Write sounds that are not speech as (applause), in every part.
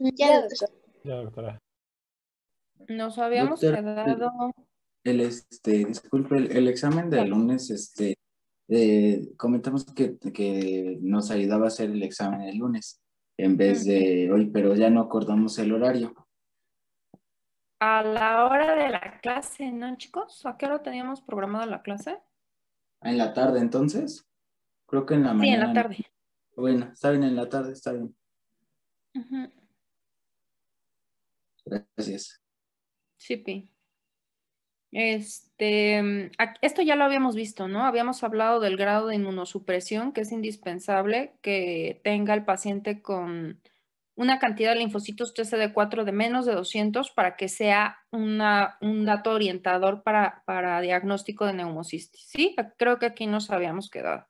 Ya, doctora. Ya, Nos habíamos quedado. El, este, disculpe, el, examen de lunes, este, eh, comentamos que, nos ayudaba a hacer el examen el lunes en vez de hoy, pero ya no acordamos el horario. A la hora de la clase, ¿no, chicos? ¿A qué hora teníamos programada la clase? En la tarde, entonces. Creo que en la mañana. Sí, en la tarde. Bueno, está bien, en la tarde, está bien. Gracias. Chipi. Este, esto ya lo habíamos visto, ¿no? Habíamos hablado del grado de inmunosupresión que es indispensable que tenga el paciente con una cantidad de linfocitos TCD4 de menos de 200 para que sea un dato orientador para, para diagnóstico de neumocistis. Sí, creo que aquí nos habíamos quedado.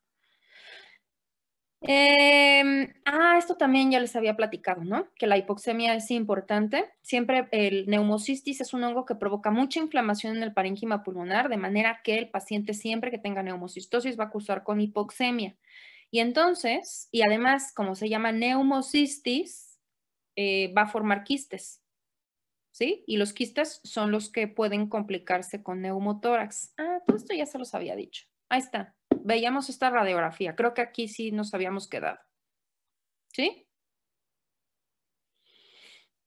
Em, ah, esto también ya les había platicado, ¿no? Que la hipoxemia es importante. Siempre el neumocistis es un hongo que provoca mucha inflamación en el parénquima pulmonar, de manera que el paciente siempre que tenga neumocistosis va a acusar con hipoxemia. Y entonces, y además, como se llama neumocistis, eh, va a formar quistes, ¿sí? Y los quistes son los que pueden complicarse con neumotórax. Ah, todo esto ya se los había dicho. Ahí está, veíamos esta radiografía. Creo que aquí sí nos habíamos quedado. ¿Sí?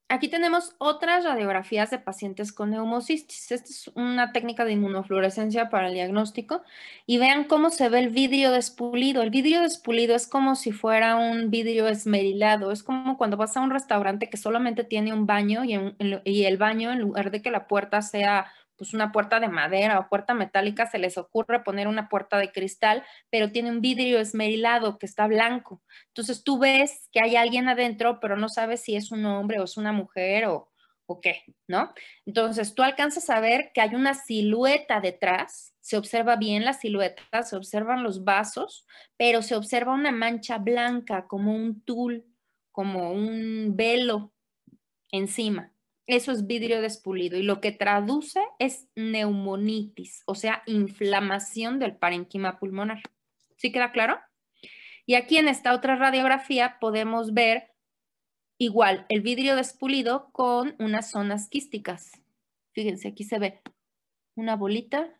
Aquí tenemos otras radiografías de pacientes con neumocistis. Esta es una técnica de inmunofluorescencia para el diagnóstico. Y vean cómo se ve el vidrio despulido. El vidrio despulido es como si fuera un vidrio esmerilado. Es como cuando vas a un restaurante que solamente tiene un baño y, y el baño, en lugar de que la puerta sea pues una puerta de madera o puerta metálica, se les ocurre poner una puerta de cristal, pero tiene un vidrio esmerilado que está blanco. Entonces tú ves que hay alguien adentro, pero no sabes si es un hombre o es una mujer o, qué, ¿no? Entonces tú alcanzas a ver que hay una silueta detrás, se observa bien la silueta, se observan los vasos, pero se observa una mancha blanca como un tul, como un velo encima eso es vidrio despulido y lo que traduce es neumonitis, o sea, inflamación del parenquima pulmonar. ¿Sí queda claro? Y aquí en esta otra radiografía podemos ver igual el vidrio despulido con unas zonas quísticas. Fíjense, aquí se ve una bolita,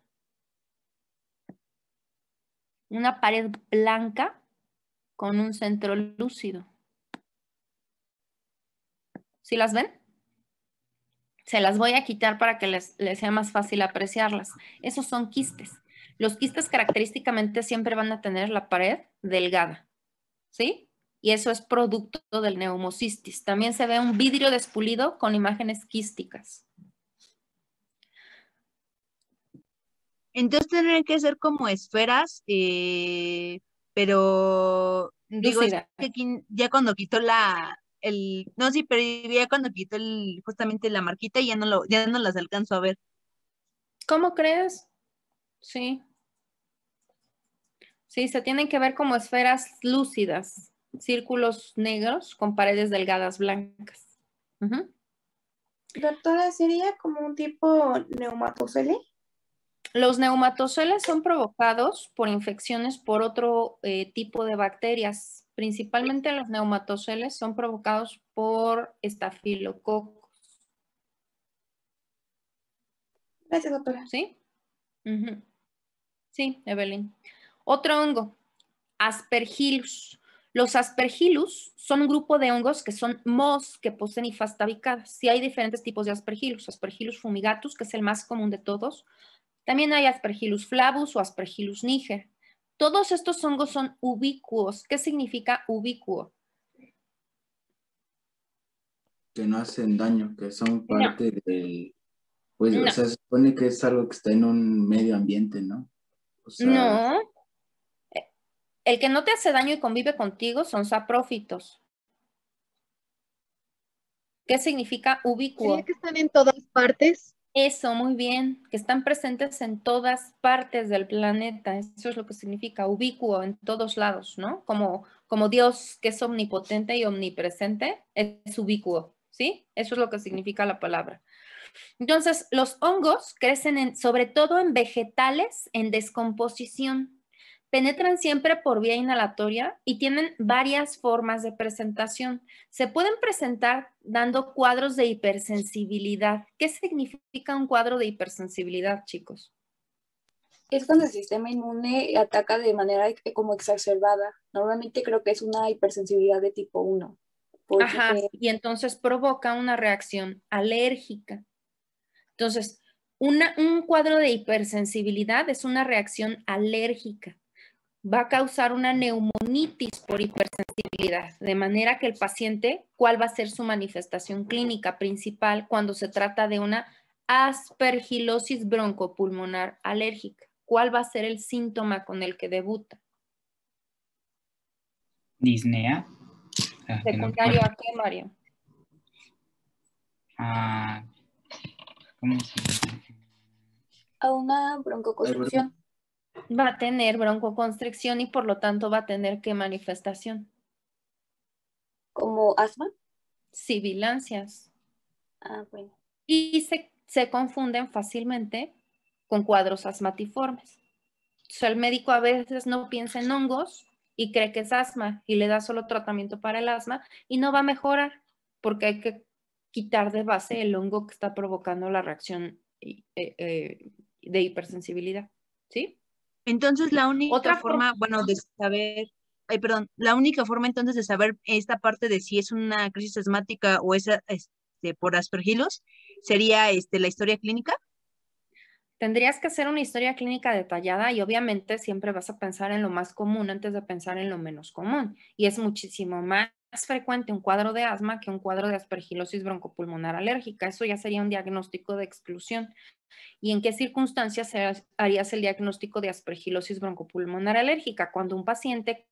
una pared blanca con un centro lúcido. ¿Sí las ven? Se las voy a quitar para que les, sea más fácil apreciarlas. Esos son quistes. Los quistes característicamente siempre van a tener la pared delgada, ¿sí? Y eso es producto del neumocistis. También se ve un vidrio despulido con imágenes quísticas. Entonces tendrían que ser como esferas, eh, pero digo, ya cuando quitó la, el, no, sí, pero ya cuando quito el, justamente la marquita ya no, lo, ya no las alcanzo a ver. ¿Cómo crees? Sí. Sí, se tienen que ver como esferas lúcidas, círculos negros con paredes delgadas blancas. Doctora, ¿sería como un tipo neumatocele? Los neumatoceles son provocados por infecciones por otro eh, tipo de bacterias, Principalmente los neumatoceles son provocados por estafilococos. Gracias, doctora. ¿Sí? Sí, Evelyn. Otro hongo, aspergillus. Los aspergillus son un grupo de hongos que son mos que poseen hifas tabicadas. Sí hay diferentes tipos de aspergillus. Aspergillus fumigatus, que es el más común de todos. También hay aspergillus flavus o aspergillus niger. Todos estos hongos son ubicuos. ¿Qué significa ubicuo? Que no hacen daño, que son parte del... Pues se supone que es algo que está en un medio ambiente, ¿no? no. El que no te hace daño y convive contigo son saprófitos. ¿Qué significa ubicuo? que están en todas partes? Eso, muy bien, que están presentes en todas partes del planeta. Eso es lo que significa ubicuo en todos lados, ¿no? Como, como Dios que es omnipotente y omnipresente, es ubicuo, ¿sí? Eso es lo que significa la palabra. Entonces, los hongos crecen sobre todo en vegetales en descomposición penetran siempre por vía inhalatoria y tienen varias formas de presentación. Se pueden presentar dando cuadros de hipersensibilidad. ¿Qué significa un cuadro de hipersensibilidad, chicos? Es cuando el sistema inmune ataca de manera eh, como exacerbada. Normalmente creo que es una hipersensibilidad de tipo 1. Ajá, y entonces provoca una reacción alérgica. Entonces, un cuadro de hipersensibilidad es una reacción alérgica va a causar una neumonitis por hipersensibilidad, de manera que el paciente, ¿cuál va a ser su manifestación clínica principal cuando se trata de una aspergilosis broncopulmonar alérgica? ¿Cuál va a ser el síntoma con el que debuta? Disnea. Ah, Secundario a qué, Mario? Ah, ¿cómo A una broncoconstrucción va a tener broncoconstricción y por lo tanto va a tener qué manifestación. ¿Como asma? Sibilancias. Ah, bueno. Y se, se confunden fácilmente con cuadros asmatiformes. O el médico a veces no piensa en hongos y cree que es asma y le da solo tratamiento para el asma y no va a mejorar porque hay que quitar de base el hongo que está provocando la reacción eh, eh, de hipersensibilidad. ¿Sí? Entonces, la única Otra forma, bueno, de saber, ay, perdón, la única forma entonces de saber esta parte de si es una crisis asmática o es este, por aspergilos sería este, la historia clínica. Tendrías que hacer una historia clínica detallada y obviamente siempre vas a pensar en lo más común antes de pensar en lo menos común. Y es muchísimo más frecuente un cuadro de asma que un cuadro de aspergilosis broncopulmonar alérgica. Eso ya sería un diagnóstico de exclusión. ¿Y en qué circunstancias harías el diagnóstico de aspergilosis broncopulmonar alérgica? Cuando un paciente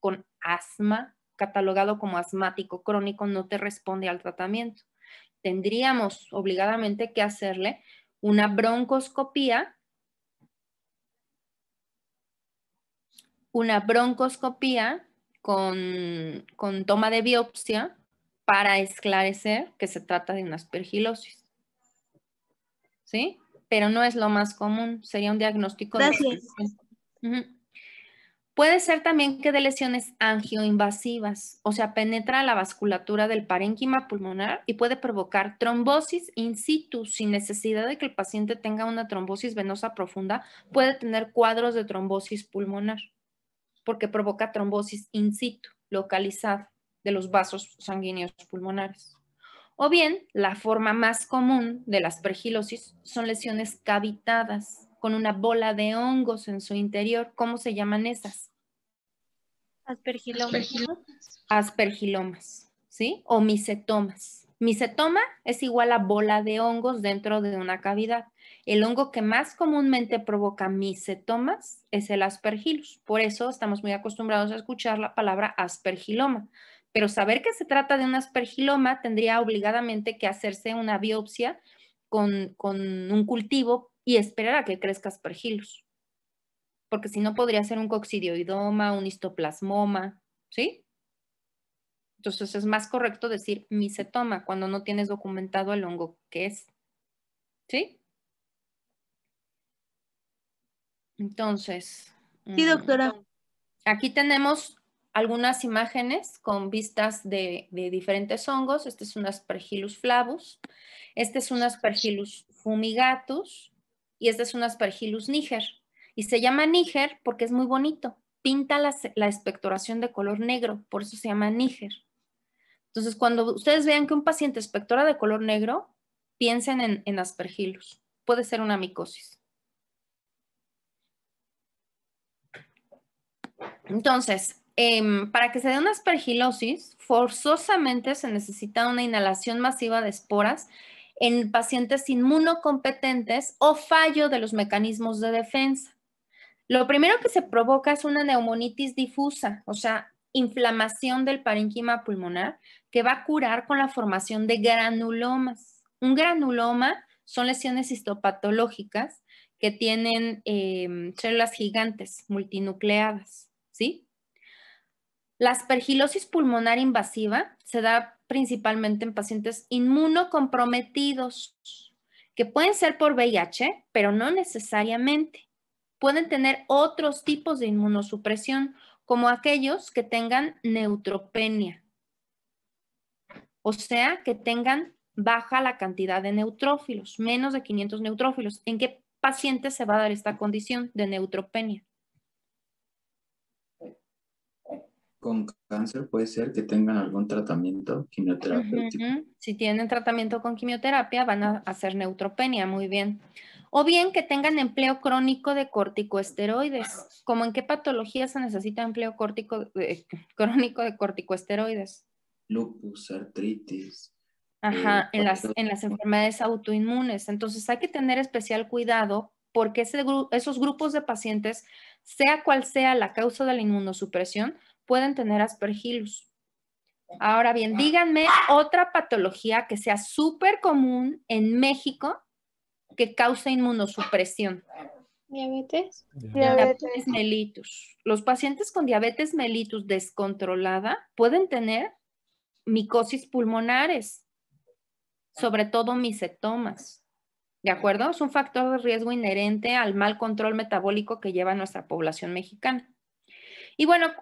con asma, catalogado como asmático crónico, no te responde al tratamiento. Tendríamos obligadamente que hacerle una broncoscopía, una broncoscopía con, toma de biopsia para esclarecer que se trata de una aspergilosis. ¿Sí? Pero no es lo más común, sería un diagnóstico. Puede ser también que de lesiones angioinvasivas, o sea, penetra la vasculatura del parénquima pulmonar y puede provocar trombosis in situ sin necesidad de que el paciente tenga una trombosis venosa profunda, puede tener cuadros de trombosis pulmonar porque provoca trombosis in situ, localizada, de los vasos sanguíneos pulmonares. O bien, la forma más común de las aspergilosis son lesiones cavitadas, con una bola de hongos en su interior. ¿Cómo se llaman esas? Aspergilomas. Aspergilomas, ¿sí? O micetomas. Micetoma es igual a bola de hongos dentro de una cavidad. El hongo que más comúnmente provoca micetomas es el aspergillus. Por eso estamos muy acostumbrados a escuchar la palabra aspergiloma. Pero saber que se trata de un aspergiloma tendría obligadamente que hacerse una biopsia con, un cultivo y esperar a que crezca aspergillus. Porque si no, podría ser un coccidioidoma, un histoplasmoma, ¿sí? Entonces es más correcto decir micetoma cuando no tienes documentado el hongo que es. ¿Sí? Entonces. Sí, mm, doctora. Aquí tenemos algunas imágenes con vistas de, diferentes hongos. Este es un Aspergillus flavus, este es un Aspergillus fumigatus y este es un Aspergillus niger. Y se llama niger porque es muy bonito. Pinta la, la expectoración de color negro, por eso se llama niger. Entonces, cuando ustedes vean que un paciente espectora de color negro, piensen en, en aspergillus. Puede ser una micosis. Entonces, em, para que se dé una aspergilosis, forzosamente se necesita una inhalación masiva de esporas en pacientes inmunocompetentes o fallo de los mecanismos de defensa. Lo primero que se provoca es una neumonitis difusa, o sea, inflamación del parénquima pulmonar que va a curar con la formación de granulomas. Un granuloma son lesiones histopatológicas que tienen em, células gigantes multinucleadas. La aspergilosis pulmonar invasiva se da principalmente en pacientes inmunocomprometidos, que pueden ser por VIH, pero no necesariamente. Pueden tener otros tipos de inmunosupresión, como aquellos que tengan neutropenia, o sea, que tengan baja la cantidad de neutrófilos, menos de 500 neutrófilos. ¿En qué paciente se va a dar esta condición de neutropenia? con cáncer puede ser que tengan algún tratamiento quimioterapéutico. Si tienen tratamiento con quimioterapia, van a hacer neutropenia, muy bien. O bien que tengan empleo crónico de corticoesteroides. ¿Cómo en qué patología se necesita empleo eh, crónico de corticosteroides? Lupus, artritis. Ajá, eh, en, las, en las enfermedades autoinmunes. Entonces hay que tener especial cuidado porque esos grupos de pacientes, sea cual sea la causa de la inmunosupresión, pueden tener aspergilus. Ahora bien, díganme otra patología que sea súper común en México que causa inmunosupresión. Diabetes. Diabetes. mellitus. Los pacientes con diabetes mellitus descontrolada pueden tener micosis pulmonares, sobre todo micetomas. ¿De acuerdo? Es un factor de riesgo inherente al mal control metabólico que lleva nuestra población mexicana. Y bueno,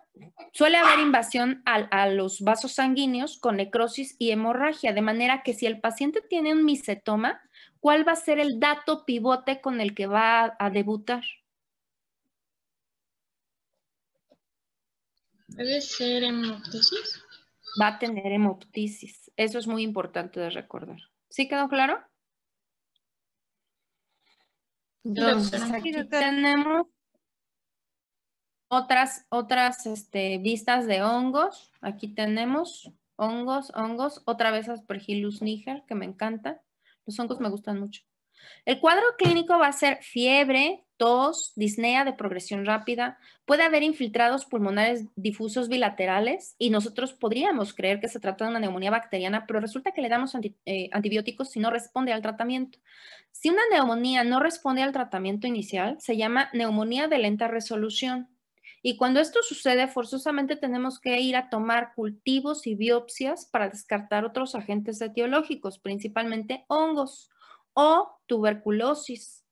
suele haber invasión a, los vasos sanguíneos con necrosis y hemorragia, de manera que si el paciente tiene un micetoma, ¿cuál va a ser el dato pivote con el que va a, debutar? Debe ser hemoptisis? Va a tener hemoptisis. Eso es muy importante de recordar. ¿Sí quedó claro? Entonces, aquí tenemos otras, otras este, de hongos. Aquí tenemos hongos, hongos. Otra vez Aspergillus niger, que me encanta. Los hongos me gustan mucho. El cuadro clínico va a ser fiebre, tos, disnea de progresión rápida. Puede haber infiltrados pulmonares difusos bilaterales y nosotros podríamos creer que se trata de una neumonía bacteriana, pero resulta que le damos eh, antibióticos si no responde al tratamiento. Si una neumonía no responde al tratamiento inicial, se llama neumonía de lenta resolución. Y cuando esto sucede, forzosamente tenemos que ir a tomar cultivos y biopsias para descartar otros agentes etiológicos, principalmente hongos o tuberculosis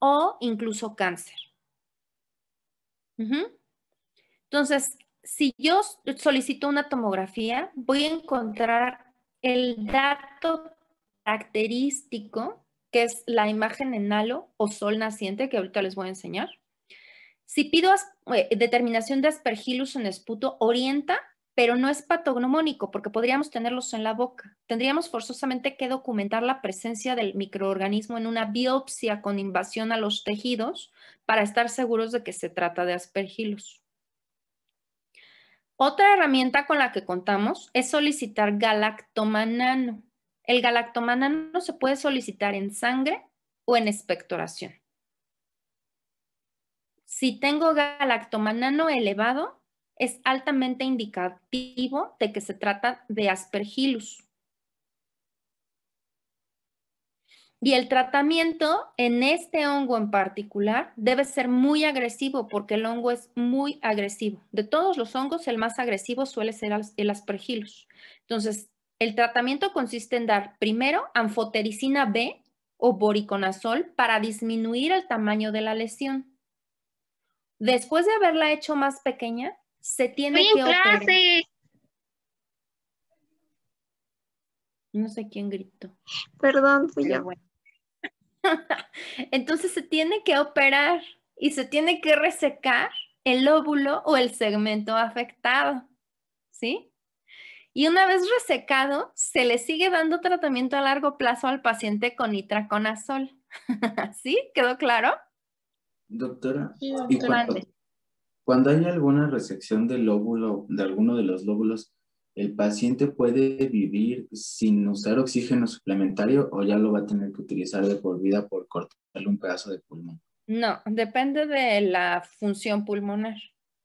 o incluso cáncer. Entonces, si yo solicito una tomografía, voy a encontrar el dato característico, que es la imagen en halo o sol naciente, que ahorita les voy a enseñar. Si pido eh, determinación de aspergillus en esputo, orienta, pero no es patognomónico porque podríamos tenerlos en la boca. Tendríamos forzosamente que documentar la presencia del microorganismo en una biopsia con invasión a los tejidos para estar seguros de que se trata de aspergillus. Otra herramienta con la que contamos es solicitar galactomanano. El galactomanano se puede solicitar en sangre o en expectoración. Si tengo galactomanano elevado, es altamente indicativo de que se trata de aspergillus. Y el tratamiento en este hongo en particular debe ser muy agresivo porque el hongo es muy agresivo. De todos los hongos, el más agresivo suele ser el aspergillus. Entonces, el tratamiento consiste en dar primero anfotericina B o boriconazol para disminuir el tamaño de la lesión después de haberla hecho más pequeña, se tiene que Operar. No sé quién gritó. Perdón, fui yo. (laughs) Entonces se tiene que operar y se tiene que resecar el óvulo o el segmento afectado, ¿sí? Y una vez resecado, se le sigue dando tratamiento a largo plazo al paciente con itraconazol. (laughs) ¿Sí? ¿Quedó claro? Doctora, cuando, hay alguna resección del lóbulo, de alguno de los lóbulos, ¿el paciente puede vivir sin usar oxígeno suplementario o ya lo va a tener que utilizar de por vida por cortarle un pedazo de pulmón? No, depende de la función pulmonar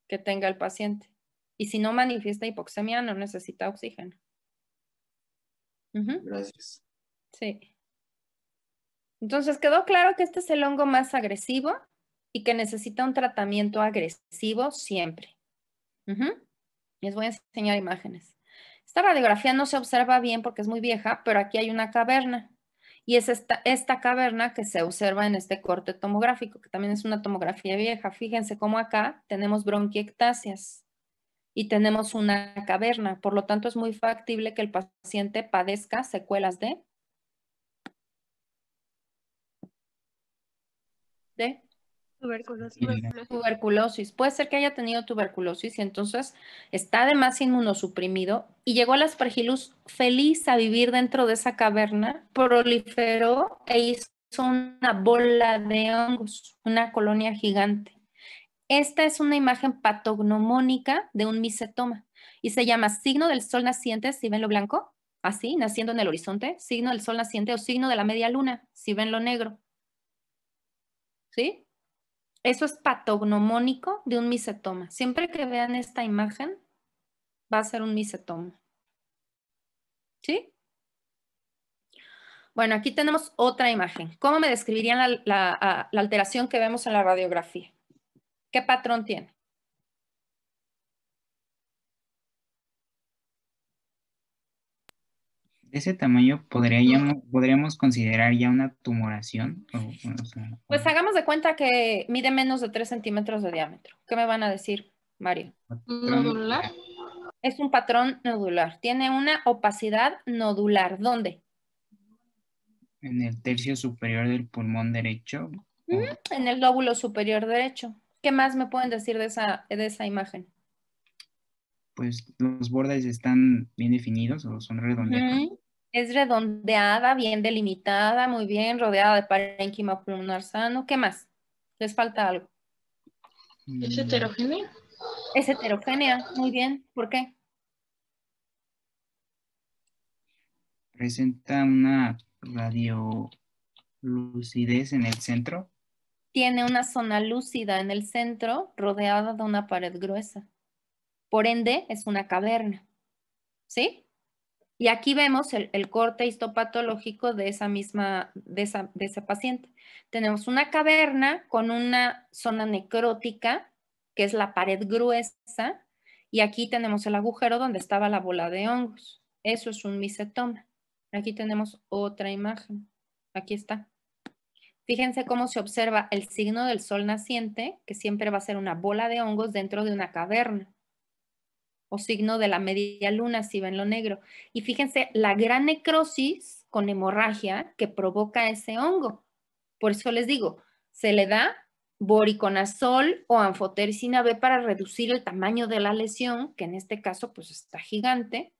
que tenga el paciente. Y si no manifiesta hipoxemia, no necesita oxígeno. Gracias. Sí. Entonces quedó claro que este es el hongo más agresivo y que necesita un tratamiento agresivo siempre. Les voy a enseñar imágenes. Esta radiografía no se observa bien porque es muy vieja, pero aquí hay una caverna. Y es esta, caverna que se observa en este corte tomográfico, que también es una tomografía vieja. Fíjense cómo acá tenemos bronquiectasias y tenemos una caverna. Por lo tanto, es muy factible que el paciente padezca secuelas de, de Tuberculosis. Puede ser que haya tenido tuberculosis y entonces está además inmunosuprimido y llegó a las aspergillus feliz a vivir dentro de esa caverna, proliferó e hizo una bola de hongos, una colonia gigante. Esta es una imagen patognomónica de un micetoma y se llama signo del sol naciente, si ven lo blanco, así, naciendo en el horizonte, signo del sol naciente o signo de la media luna, si ven lo negro. ¿Sí? Eso es patognomónico de un misetoma. Siempre que vean esta imagen, va a ser un misetoma. ¿Sí? Bueno, aquí tenemos otra imagen. ¿Cómo me describirían la alteración que vemos en la radiografía? ¿Qué patrón tiene? ese tamaño podríamos, podríamos considerar ya una tumoración? pues hagamos de cuenta que mide menos de 3 centímetros de diámetro. ¿Qué me van a decir, Mario? ¿Nodular? Es un patrón nodular. Tiene una opacidad nodular. ¿Dónde? En el tercio superior del pulmón derecho. Mm, en el lóbulo superior derecho. ¿Qué más me pueden decir de esa, de esa imagen? Pues los bordes están bien definidos o son redondeados. Es redondeada, bien delimitada, muy bien, rodeada de parénquima pulmonar sano. ¿Qué más? ¿Les falta algo? ¿Es heterogénea? Es heterogénea, muy bien. ¿Por qué? Presenta una radiolucidez en el centro. Tiene una zona lúcida en el centro rodeada de una pared gruesa. Por ende, es una caverna. ¿Sí? Y aquí vemos el, corte histopatológico de esa misma, de, esa, paciente. Tenemos una caverna con una zona necrótica, que es la pared gruesa, y aquí tenemos el agujero donde estaba la bola de hongos. Eso es un micetoma. Aquí tenemos otra imagen. Aquí está. Fíjense cómo se observa el signo del sol naciente, que siempre va a ser una bola de hongos dentro de una caverna o signo de la media luna, si ven lo negro. Y fíjense la gran necrosis con hemorragia que provoca ese hongo. Por eso les digo, se le da boriconazol o anfotericina B para reducir el tamaño de la lesión, que en este caso pues está gigante.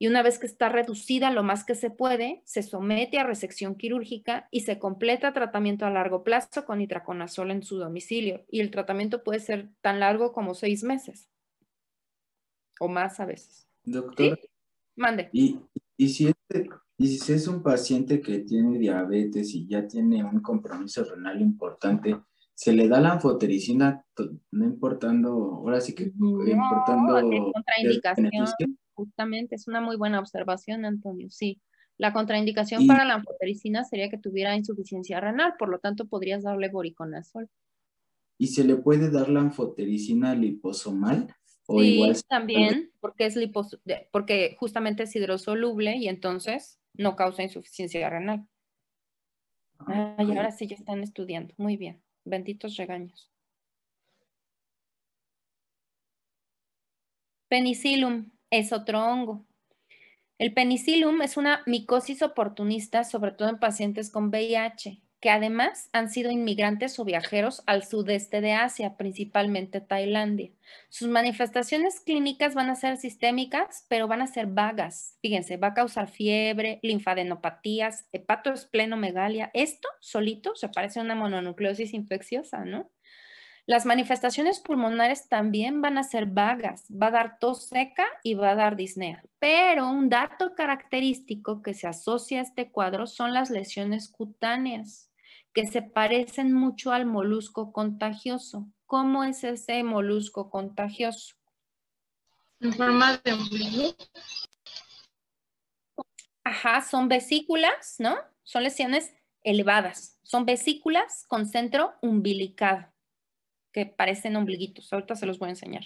Y una vez que está reducida lo más que se puede, se somete a resección quirúrgica y se completa tratamiento a largo plazo con nitraconazol en su domicilio. Y el tratamiento puede ser tan largo como seis meses o más a veces. Doctor, mande. Y, y, si este, y si es un paciente que tiene diabetes y ya tiene un compromiso renal importante, se le da la anfotericina, no importando, ahora sí que no, importando. contraindicación, justamente, es una muy buena observación, Antonio, sí. La contraindicación para la anfotericina sería que tuviera insuficiencia renal, por lo tanto podrías darle boriconazol. ¿Y se le puede dar la anfotericina liposomal? y sí, también, porque, es porque justamente es hidrosoluble y entonces no causa insuficiencia renal. Ah, y ahora sí ya están estudiando. Muy bien. Benditos regaños. Penicillum es otro hongo. El penicillum es una micosis oportunista, sobre todo en pacientes con VIH que además han sido inmigrantes o viajeros al sudeste de Asia, principalmente Tailandia. Sus manifestaciones clínicas van a ser sistémicas, pero van a ser vagas. Fíjense, va a causar fiebre, linfadenopatías, hepatoesplenomegalia, Esto solito se parece a una mononucleosis infecciosa, ¿no? Las manifestaciones pulmonares también van a ser vagas, va a dar tos seca y va a dar disnea. Pero un dato característico que se asocia a este cuadro son las lesiones cutáneas que se parecen mucho al molusco contagioso. ¿Cómo es ese molusco contagioso? En forma de ombligo. Ajá, son vesículas, ¿no? Son lesiones elevadas. Son vesículas con centro umbilicado, que parecen ombliguitos. Ahorita se los voy a enseñar.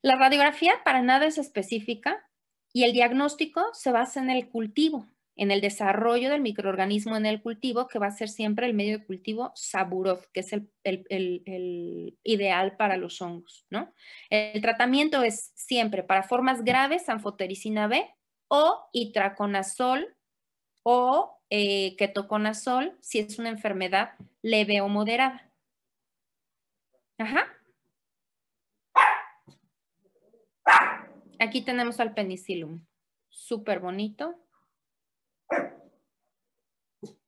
La radiografía para nada es específica y el diagnóstico se basa en el cultivo, en el desarrollo del microorganismo en el cultivo, que va a ser siempre el medio de cultivo Saburov, que es el, ideal para los hongos. ¿no? El tratamiento es siempre para formas graves, anfotericina B o itraconazol o eh, ketoconazol si es una enfermedad leve o moderada. Ajá. Aquí tenemos al penicilum, Súper bonito.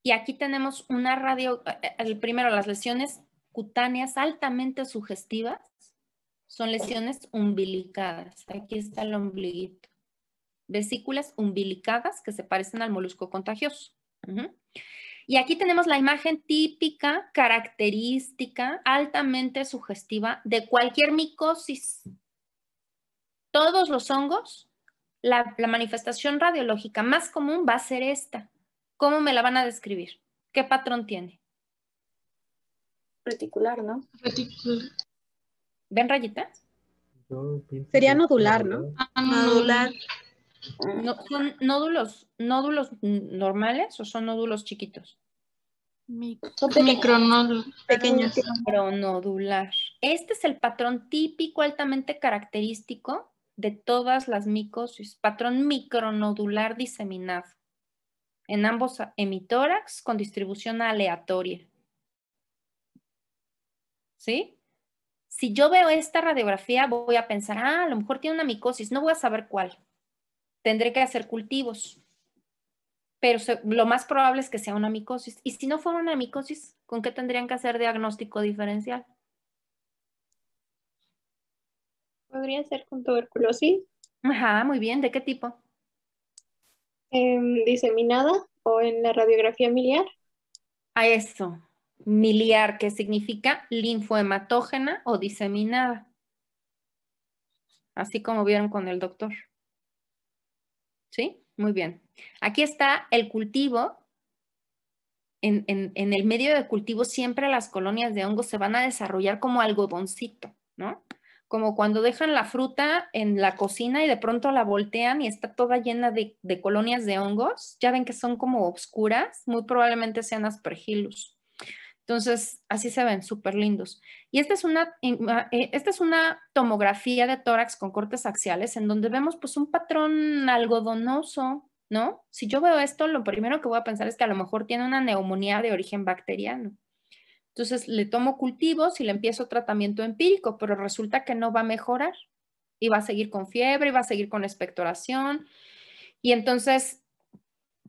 Y aquí tenemos una radio, eh, el primero, las lesiones cutáneas altamente sugestivas son lesiones umbilicadas. Aquí está el ombliguito. Vesículas umbilicadas que se parecen al molusco contagioso. Y aquí tenemos la imagen típica, característica, altamente sugestiva de cualquier micosis. Todos los hongos la, manifestación radiológica más común va a ser esta. ¿Cómo me la van a describir? ¿Qué patrón tiene? Reticular, ¿no? Reticular. ¿Ven rayitas? Sería ah, nodular, ¿no? Nodular. ¿Son nódulos, nódulos normales o son nódulos chiquitos? Micronódulos. Pequeños. nodular Este es el patrón típico altamente característico de todas las micosis, patrón micronodular diseminado, en ambos hemitórax con distribución aleatoria. ¿Sí? Si yo veo esta radiografía, voy a pensar, ah, a lo mejor tiene una micosis, no voy a saber cuál. Tendré que hacer cultivos. Pero lo más probable es que sea una micosis. Y si no fuera una micosis, ¿con qué tendrían que hacer diagnóstico diferencial? Podría ser con tuberculosis. Ajá, muy bien. ¿De qué tipo? Em, diseminada o en la radiografía miliar. A eso, miliar, que significa linfohematógena o diseminada. Así como vieron con el doctor. ¿Sí? Muy bien. Aquí está el cultivo. En, en el medio de cultivo siempre las colonias de hongos se van a desarrollar como algodoncito, ¿no? como cuando dejan la fruta en la cocina y de pronto la voltean y está toda llena de, colonias de hongos, ya ven que son como oscuras, muy probablemente sean aspergillus. Entonces, así se ven, súper lindos. Y esta es, una, eh, eh, esta es una tomografía de tórax con cortes axiales en donde vemos pues un patrón algodonoso, ¿no? Si yo veo esto, lo primero que voy a pensar es que a lo mejor tiene una neumonía de origen bacteriano. Entonces le tomo cultivos y le empiezo tratamiento empírico, pero resulta que no va a mejorar y va a seguir con fiebre y va a seguir con expectoración. Y entonces,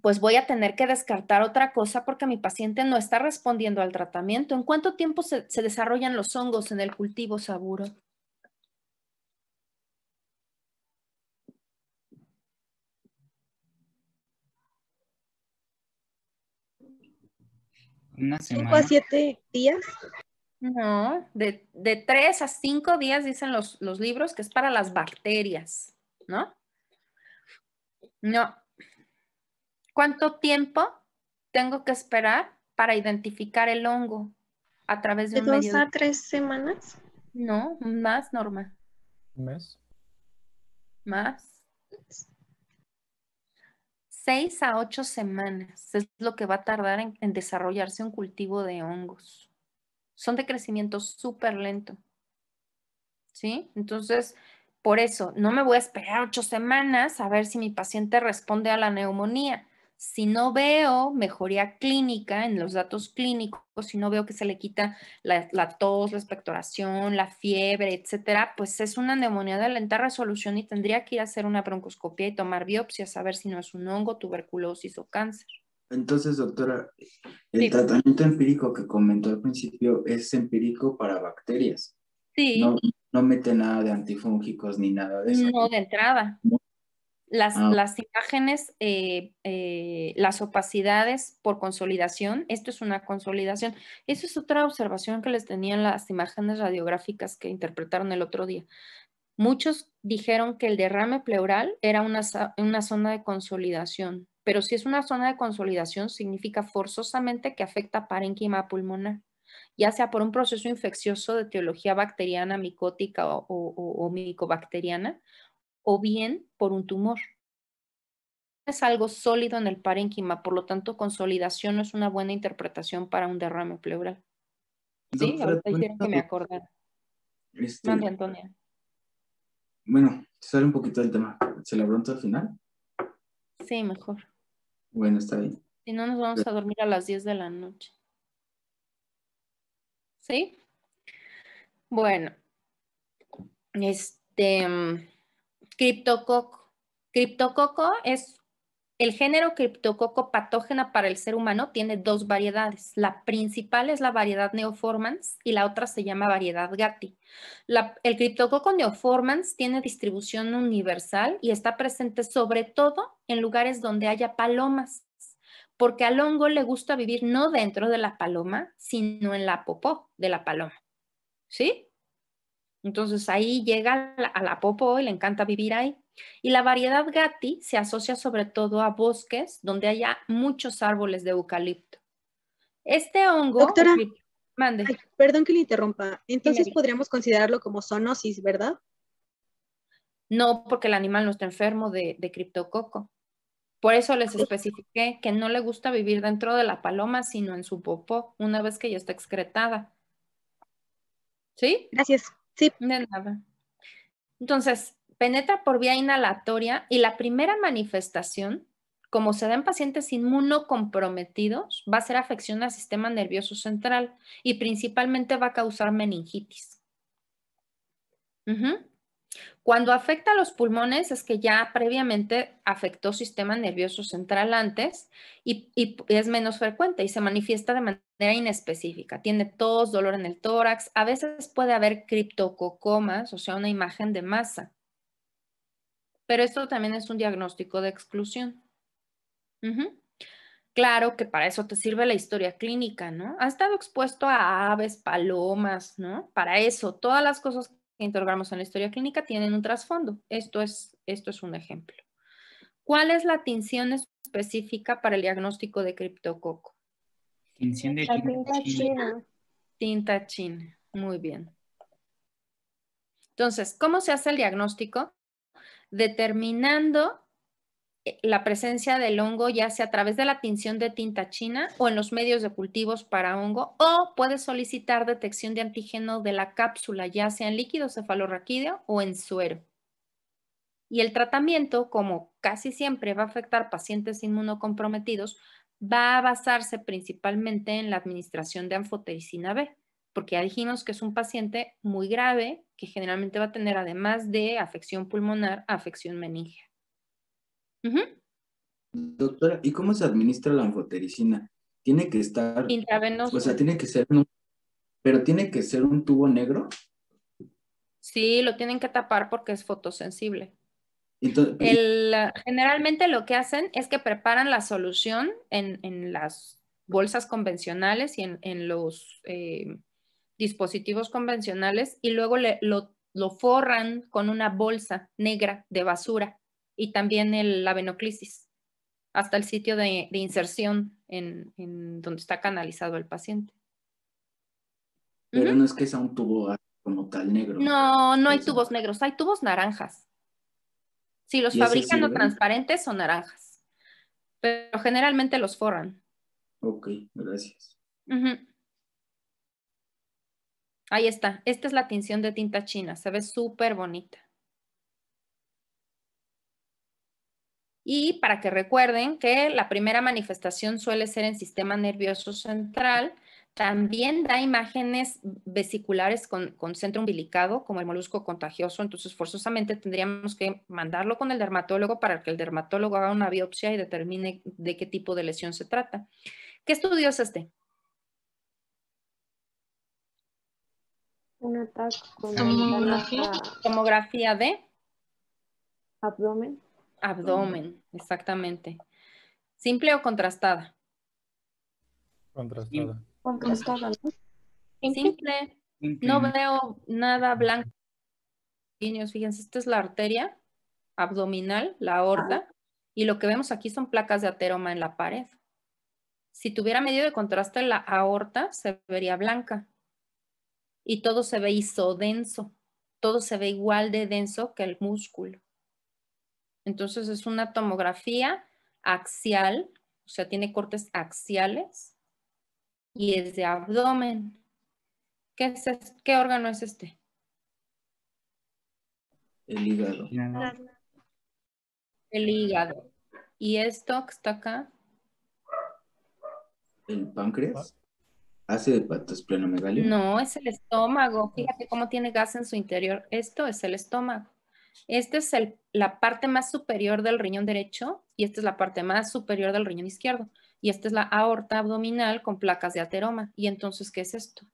pues voy a tener que descartar otra cosa porque mi paciente no está respondiendo al tratamiento. ¿En cuánto tiempo se desarrollan los hongos en el cultivo, Saburo? ¿Cinco a siete días? No, de, tres a cinco días dicen los, libros que es para las bacterias, ¿no? No. ¿Cuánto tiempo tengo que esperar para identificar el hongo a través de, ¿De dos a tres semanas? No, más, Norma. ¿Un mes? Más seis a ocho semanas es lo que va a tardar en, desarrollarse un cultivo de hongos. Son de crecimiento súper lento. ¿Sí? Entonces, por eso, no me voy a esperar ocho semanas a ver si mi paciente responde a la neumonía si no veo mejoría clínica en los datos clínicos, si no veo que se le quita la, tos, la expectoración, la fiebre, etcétera, pues es una neumonía de lenta resolución y tendría que ir a hacer una broncoscopia y tomar biopsias a ver si no es un hongo, tuberculosis o cáncer. Entonces, doctora, el tratamiento empírico que comentó al principio es empírico para bacterias. Sí. No, mete nada de antifúngicos ni nada de eso. No, de entrada. Ah, las, imágenes, eh, eh, las opacidades por consolidación, esto es una consolidación. Eso es otra observación que les tenían las imágenes radiográficas que interpretaron el otro día. Muchos dijeron que el derrame pleural era una, zona de consolidación, pero si es una zona de consolidación significa forzosamente que afecta parénquima pulmonar ya sea por un proceso infeccioso de teología bacteriana, micótica o micobacteriana, o bien por un tumor. Es algo sólido en el parénquima, por lo tanto, consolidación no es una buena interpretación para un derrame pleural. Sí, ahorita tienen que me acordar. Este, Antonia. Bueno, sale un poquito del tema. ¿Se la pronto al final? Sí, mejor. Bueno, está bien. Si no, nos vamos a dormir a las 10 de la noche. ¿Sí? Bueno. Este. Mm, Criptococo. Criptococo es el género criptococo patógena para el ser humano tiene dos variedades. La principal es la variedad neoformans y la otra se llama variedad gatti. el criptococo neoformans tiene distribución universal y está presente sobre todo en lugares donde haya palomas, porque al hongo le gusta vivir no dentro de la paloma, sino en la popó de la paloma. ¿Sí? Entonces ahí llega a la Popo y le encanta vivir ahí. Y la variedad Gatti se asocia sobre todo a bosques donde haya muchos árboles de eucalipto. Este hongo... Doctora, mande. perdón que le interrumpa. Entonces podríamos considerarlo como zoonosis, ¿verdad? No, porque el animal no está enfermo de, criptococo. Por eso les especifiqué que no le gusta vivir dentro de la paloma, sino en su popó, una vez que ya está excretada. ¿Sí? Gracias. De nada. Entonces, penetra por vía inhalatoria y la primera manifestación, como se da en pacientes inmunocomprometidos, va a ser afección al sistema nervioso central y principalmente va a causar meningitis. Cuando afecta a los pulmones es que ya previamente afectó sistema nervioso central antes y, es menos frecuente y se manifiesta de manera inespecífica. Tiene tos, dolor en el tórax, a veces puede haber criptococomas, o sea, una imagen de masa. Pero esto también es un diagnóstico de exclusión. Claro que para eso te sirve la historia clínica, ¿no? Ha estado expuesto a aves, palomas, ¿no? Para eso, todas las cosas interrogamos en la historia clínica tienen un trasfondo. Esto es, esto es un ejemplo. ¿Cuál es la tinción específica para el diagnóstico de criptococo? Tinción de tinta, china. Tinta china, muy bien. Entonces, ¿cómo se hace el diagnóstico? Determinando eh, la presencia del hongo, ya sea a través de la tinción de tinta china o en los medios de cultivos para hongo, o puede solicitar detección de antígeno de la cápsula, ya sea en líquido cefalorraquídeo o en suero. Y el tratamiento, como casi siempre va a afectar pacientes inmunocomprometidos, va a basarse principalmente en la administración de anfotericina B, porque ya dijimos que es un paciente muy grave que generalmente va a tener, además de afección pulmonar, afección meningea. Doctora, ¿y cómo se administra la anfotericina? Tiene que estar. Intravenoso. O sea, tiene que ser. pero tiene que ser un tubo negro. Sí, lo tienen que tapar porque es fotosensible. generalmente lo que hacen es que preparan la solución en, las bolsas convencionales y en, los eh, dispositivos convencionales y luego lo forran con una bolsa negra de basura y también la venoclisis, hasta el sitio de, inserción en, donde está canalizado el paciente. Pero no es que sea un tubo como tal negro. No, no hay tubos negros, hay tubos naranjas. Si los fabrican o transparentes o naranjas. Pero generalmente los forran. Ok, gracias. Ahí está. Esta es la tinción de tinta china. Se ve súper bonita. Y para que recuerden que la primera manifestación suele ser en sistema nervioso central, también da imágenes vesiculares con, centro umbilicado, como el molusco contagioso, entonces forzosamente tendríamos que mandarlo con el dermatólogo para que el dermatólogo haga una biopsia y determine de qué tipo de lesión se trata. ¿Qué estudio es este? Un ataque tomografía de abdomen. Abdomen, exactamente. ¿Simple o contrastada? Contrastada. Contrastada, ¿no? Simple. No veo nada blanco. Fíjense, esta es la arteria abdominal, la aorta, ah. y lo que vemos aquí son placas de ateroma en la pared. Si tuviera medio de contraste la aorta, se vería blanca. Y todo se ve isodenso. Todo se ve igual de denso que el músculo. Entonces es una tomografía axial, o sea, tiene cortes axiales y es de abdomen. ¿Qué, ¿Qué órgano es este? El hígado. El hígado. ¿Y esto que está acá? ¿El páncreas? ¿Hace de hepatosplenomegalia? No, es el estómago. Fíjate cómo tiene gas en su interior. Esto es el estómago. Esta es la parte más superior del riñón derecho y esta es la parte más superior del riñón izquierdo. Y esta es la aorta abdominal con placas de ateroma. ¿Y entonces qué es esto?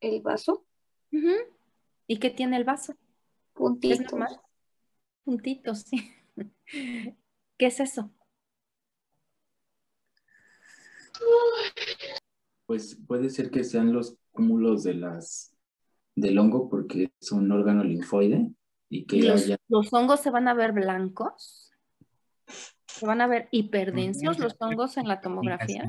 ¿El vaso? ¿Y qué tiene el vaso? Puntitos. Puntitos, sí. (laughs) ¿Qué es eso? Pues puede ser que sean los cúmulos de las del hongo porque es un órgano linfoide y que los, hongos se van a ver blancos, se van a ver hiperdensos los hongos en la tomografía.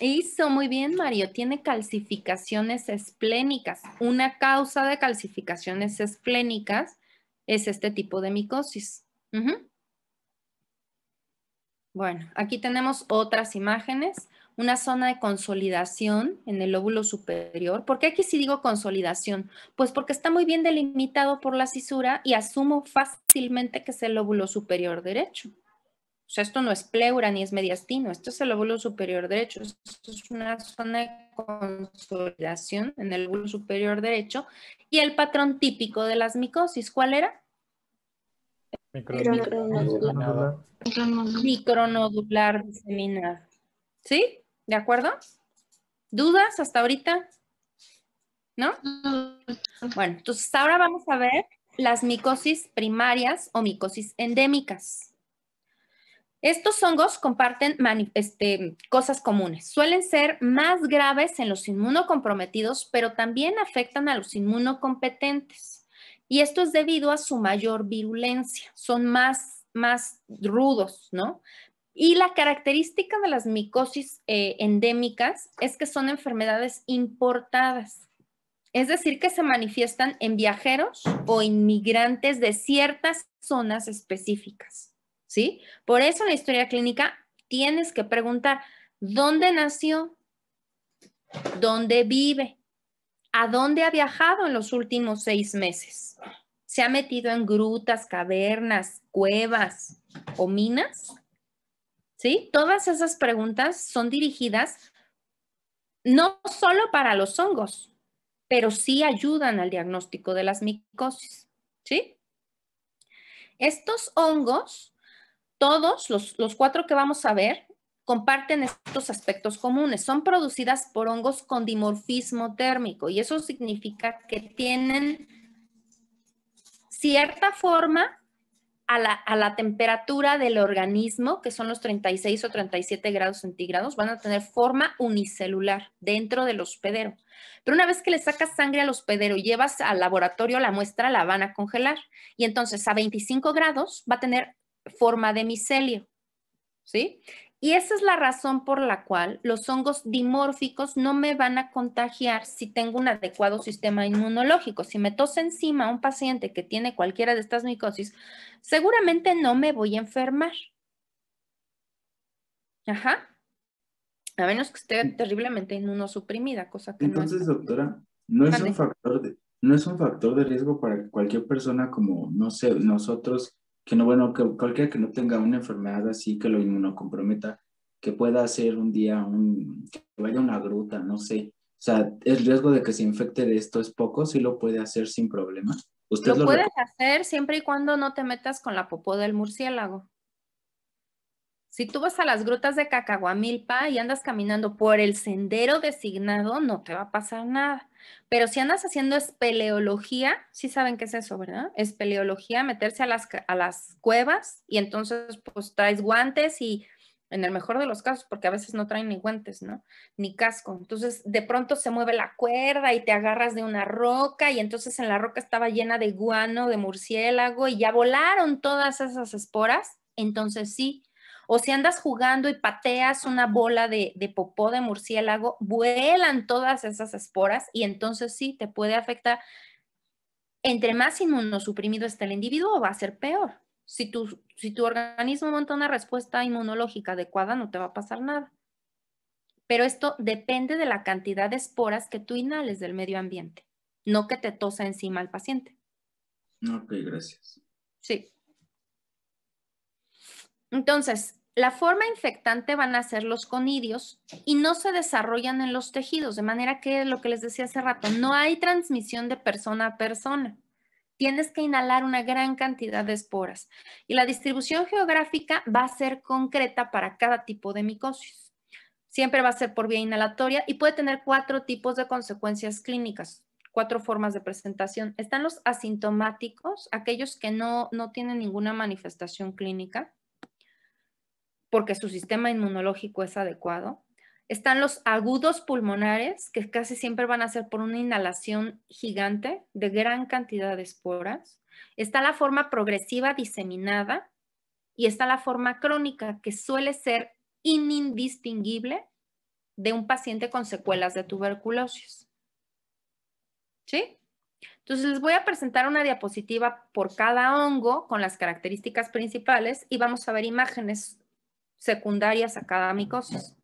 Hizo muy bien, Mario. Tiene calcificaciones esplénicas. Una causa de calcificaciones esplénicas es este tipo de micosis. Bueno, aquí tenemos otras imágenes una zona de consolidación en el lóbulo superior. ¿Por qué aquí sí digo consolidación? Pues porque está muy bien delimitado por la cisura y asumo fácilmente que es el lóbulo superior derecho. O sea, esto no es pleura ni es mediastino, esto es el lóbulo superior derecho. Esto es una zona de consolidación en el lóbulo superior derecho. Y el patrón típico de las micosis, ¿cuál era? Micronodular. Micronodular ¿Sí? ¿De acuerdo? ¿Dudas hasta ahorita? ¿No? Bueno, entonces ahora vamos a ver las micosis primarias o micosis endémicas. Estos hongos comparten este, cosas comunes. Suelen ser más graves en los inmunocomprometidos, pero también afectan a los inmunocompetentes. Y esto es debido a su mayor virulencia. Son más, más rudos, ¿no? Y la característica de las micosis eh, endémicas es que son enfermedades importadas, es decir, que se manifiestan en viajeros o inmigrantes de ciertas zonas específicas. ¿sí? Por eso en la historia clínica tienes que preguntar dónde nació, dónde vive, a dónde ha viajado en los últimos seis meses. ¿Se ha metido en grutas, cavernas, cuevas o minas? Todas esas preguntas son dirigidas no solo para los hongos, pero sí ayudan al diagnóstico de las micosis, Estos hongos, todos los, los cuatro que vamos a ver, comparten estos aspectos comunes. Son producidas por hongos con dimorfismo térmico y eso significa que tienen cierta forma a la, temperatura del organismo, que son los 36 o 37 grados centígrados, van a tener forma unicelular dentro del hospedero. Pero una vez que le sacas sangre al hospedero y llevas al laboratorio la muestra, la van a congelar. Y entonces a 25 grados va a tener forma de micelio. ¿Sí? Y esa es la razón por la cual los hongos dimórficos no me van a contagiar si tengo un adecuado sistema inmunológico. Si me tose encima a un paciente que tiene cualquiera de estas micosis, seguramente no me voy a enfermar. Ajá. A menos que esté mm. terriblemente inmunosuprimida, cosa que Entonces, no. doctora, no es, un factor de, no es un factor de riesgo para cualquier persona como, no sé, nosotros que no, bueno, que cualquiera que no tenga una enfermedad así que lo inmunocomprometa, que pueda hacer un día un, que vaya a una gruta, no sé. O sea, el riesgo de que se infecte de esto es poco, sí lo puede hacer sin problema. ¿Usted lo, lo puedes hacer siempre y cuando no te metas con la popó del murciélago. Si tú vas a las grutas de Cacahuamilpa y andas caminando por el sendero designado, no te va a pasar nada. Pero si andas haciendo espeleología, sí saben qué es eso, ¿verdad? Espeleología, meterse a las, a las cuevas y entonces pues traes guantes y en el mejor de los casos, porque a veces no traen ni guantes, ¿no? Ni casco. Entonces, de pronto se mueve la cuerda y te agarras de una roca y entonces en la roca estaba llena de guano, de murciélago y ya volaron todas esas esporas. Entonces, sí, o si andas jugando y pateas una bola de, popó de murciélago, vuelan todas esas esporas y entonces sí, te puede afectar. Entre más inmunosuprimido está el individuo, va a ser peor. Si tu, si tu organismo monta una respuesta inmunológica adecuada, no te va a pasar nada. Pero esto depende de la cantidad de esporas que tú inhales del medio ambiente, no que te tosa encima al paciente. Ok, gracias. Sí. Entonces, la forma infectante van a ser los conidios y no se desarrollan en los tejidos, de manera que lo que les decía hace rato, no hay transmisión de persona a persona. Tienes que inhalar una gran cantidad de esporas y la distribución geográfica va a ser concreta para cada tipo de micosis. Siempre va a ser por vía inhalatoria y puede tener cuatro tipos de consecuencias clínicas, cuatro formas de presentación. Están los asintomáticos, aquellos que no, no tienen ninguna manifestación clínica porque su sistema inmunológico es adecuado. Están los agudos pulmonares, que casi siempre van a ser por una inhalación gigante de gran cantidad de esporas. Está la forma progresiva diseminada y está la forma crónica, que suele ser indistinguible de un paciente con secuelas de tuberculosis. ¿Sí? Entonces les voy a presentar una diapositiva por cada hongo con las características principales y vamos a ver imágenes secundarias académicos.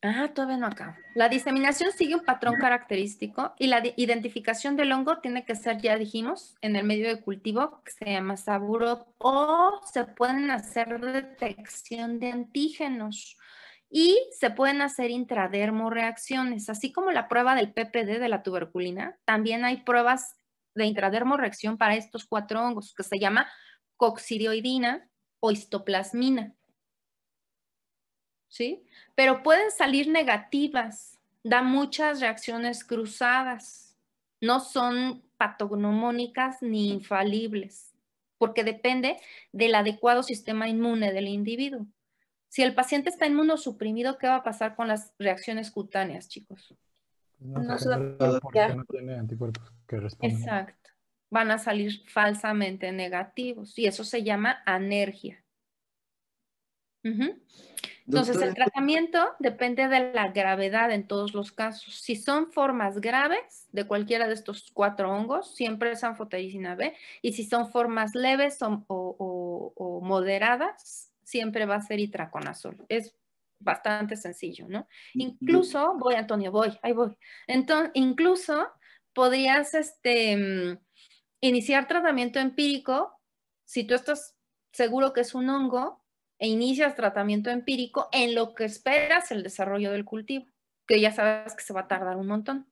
Ah, todavía no acá. La diseminación sigue un patrón característico y la identificación del hongo tiene que ser, ya dijimos, en el medio de cultivo que se llama saburo o se pueden hacer detección de antígenos y se pueden hacer intradermoreacciones, así como la prueba del PPD de la tuberculina. También hay pruebas de intradermoreacción para estos cuatro hongos que se llama coccidioidina o histoplasmina. ¿Sí? Pero pueden salir negativas, da muchas reacciones cruzadas, no son patognomónicas ni infalibles, porque depende del adecuado sistema inmune del individuo. Si el paciente está inmunosuprimido, ¿qué va a pasar con las reacciones cutáneas, chicos? No, se va a porque no tiene anticuerpos que responden. Exacto van a salir falsamente negativos y eso se llama anergia. Entonces, el tratamiento depende de la gravedad en todos los casos. Si son formas graves de cualquiera de estos cuatro hongos, siempre es anfotericina B. Y si son formas leves o, o moderadas, siempre va a ser itraconazol. Es bastante sencillo, ¿no? Incluso, voy Antonio, voy, ahí voy. Entonces, incluso podrías, este, mm, iniciar tratamiento empírico, si tú estás seguro que es un hongo e inicias tratamiento empírico en lo que esperas el desarrollo del cultivo, que ya sabes que se va a tardar un montón.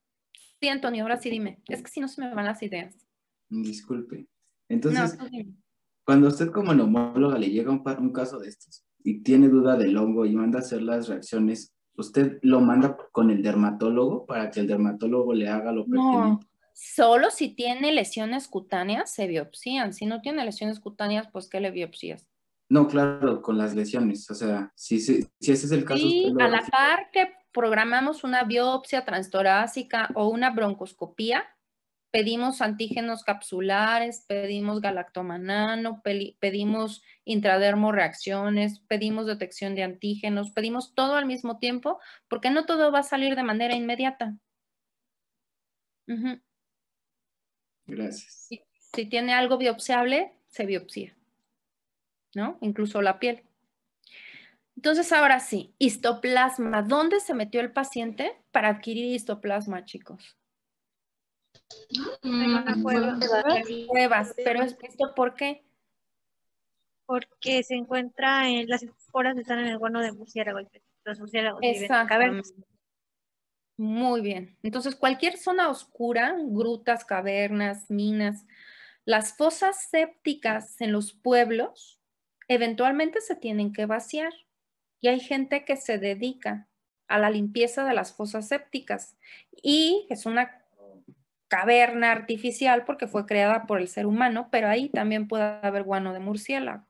Sí, Antonio, ahora sí dime, es que si no se me van las ideas. Disculpe. Entonces, cuando usted como neumóloga le llega un, caso de estos y tiene duda del hongo y manda a hacer las reacciones, ¿usted lo manda con el dermatólogo para que el dermatólogo le haga lo pertinente? Solo si tiene lesiones cutáneas se biopsian. Si no tiene lesiones cutáneas, pues ¿qué le biopsias? No, claro, con las lesiones. O sea, si, ese es el caso. Sí, a la par que programamos una biopsia transtorácica o una broncoscopía, pedimos antígenos capsulares, pedimos galactomanano, pedimos intradermo pedimos detección de antígenos, pedimos todo al mismo tiempo, porque no todo va a salir de manera inmediata. Ajá. Gracias. Si, tiene algo biopsiable, se biopsia, ¿no? Incluso la piel. Entonces, ahora sí, histoplasma. ¿Dónde se metió el paciente para adquirir histoplasma, chicos? Mm, no pues, pruebas, pruebas, pero esto por qué? Porque se encuentra en las esporas que están en el guano de murciélago. murciélagos muy bien. Entonces, cualquier zona oscura, grutas, cavernas, minas, las fosas sépticas en los pueblos, eventualmente se tienen que vaciar. Y hay gente que se dedica a la limpieza de las fosas sépticas. Y es una caverna artificial porque fue creada por el ser humano, pero ahí también puede haber guano de murciélago.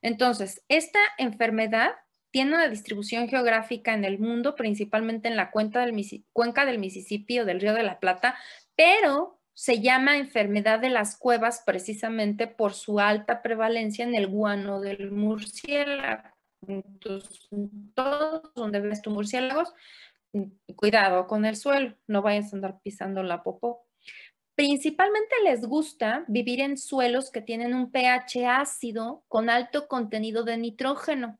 Entonces, esta enfermedad tiene una distribución geográfica en el mundo, principalmente en la cuenca del, Mississippi o del Río de la Plata, pero se llama enfermedad de las cuevas precisamente por su alta prevalencia en el guano del murciélago. todos donde ves tus murciélagos, cuidado con el suelo, no vayas a andar pisando la popó. Principalmente les gusta vivir en suelos que tienen un pH ácido con alto contenido de nitrógeno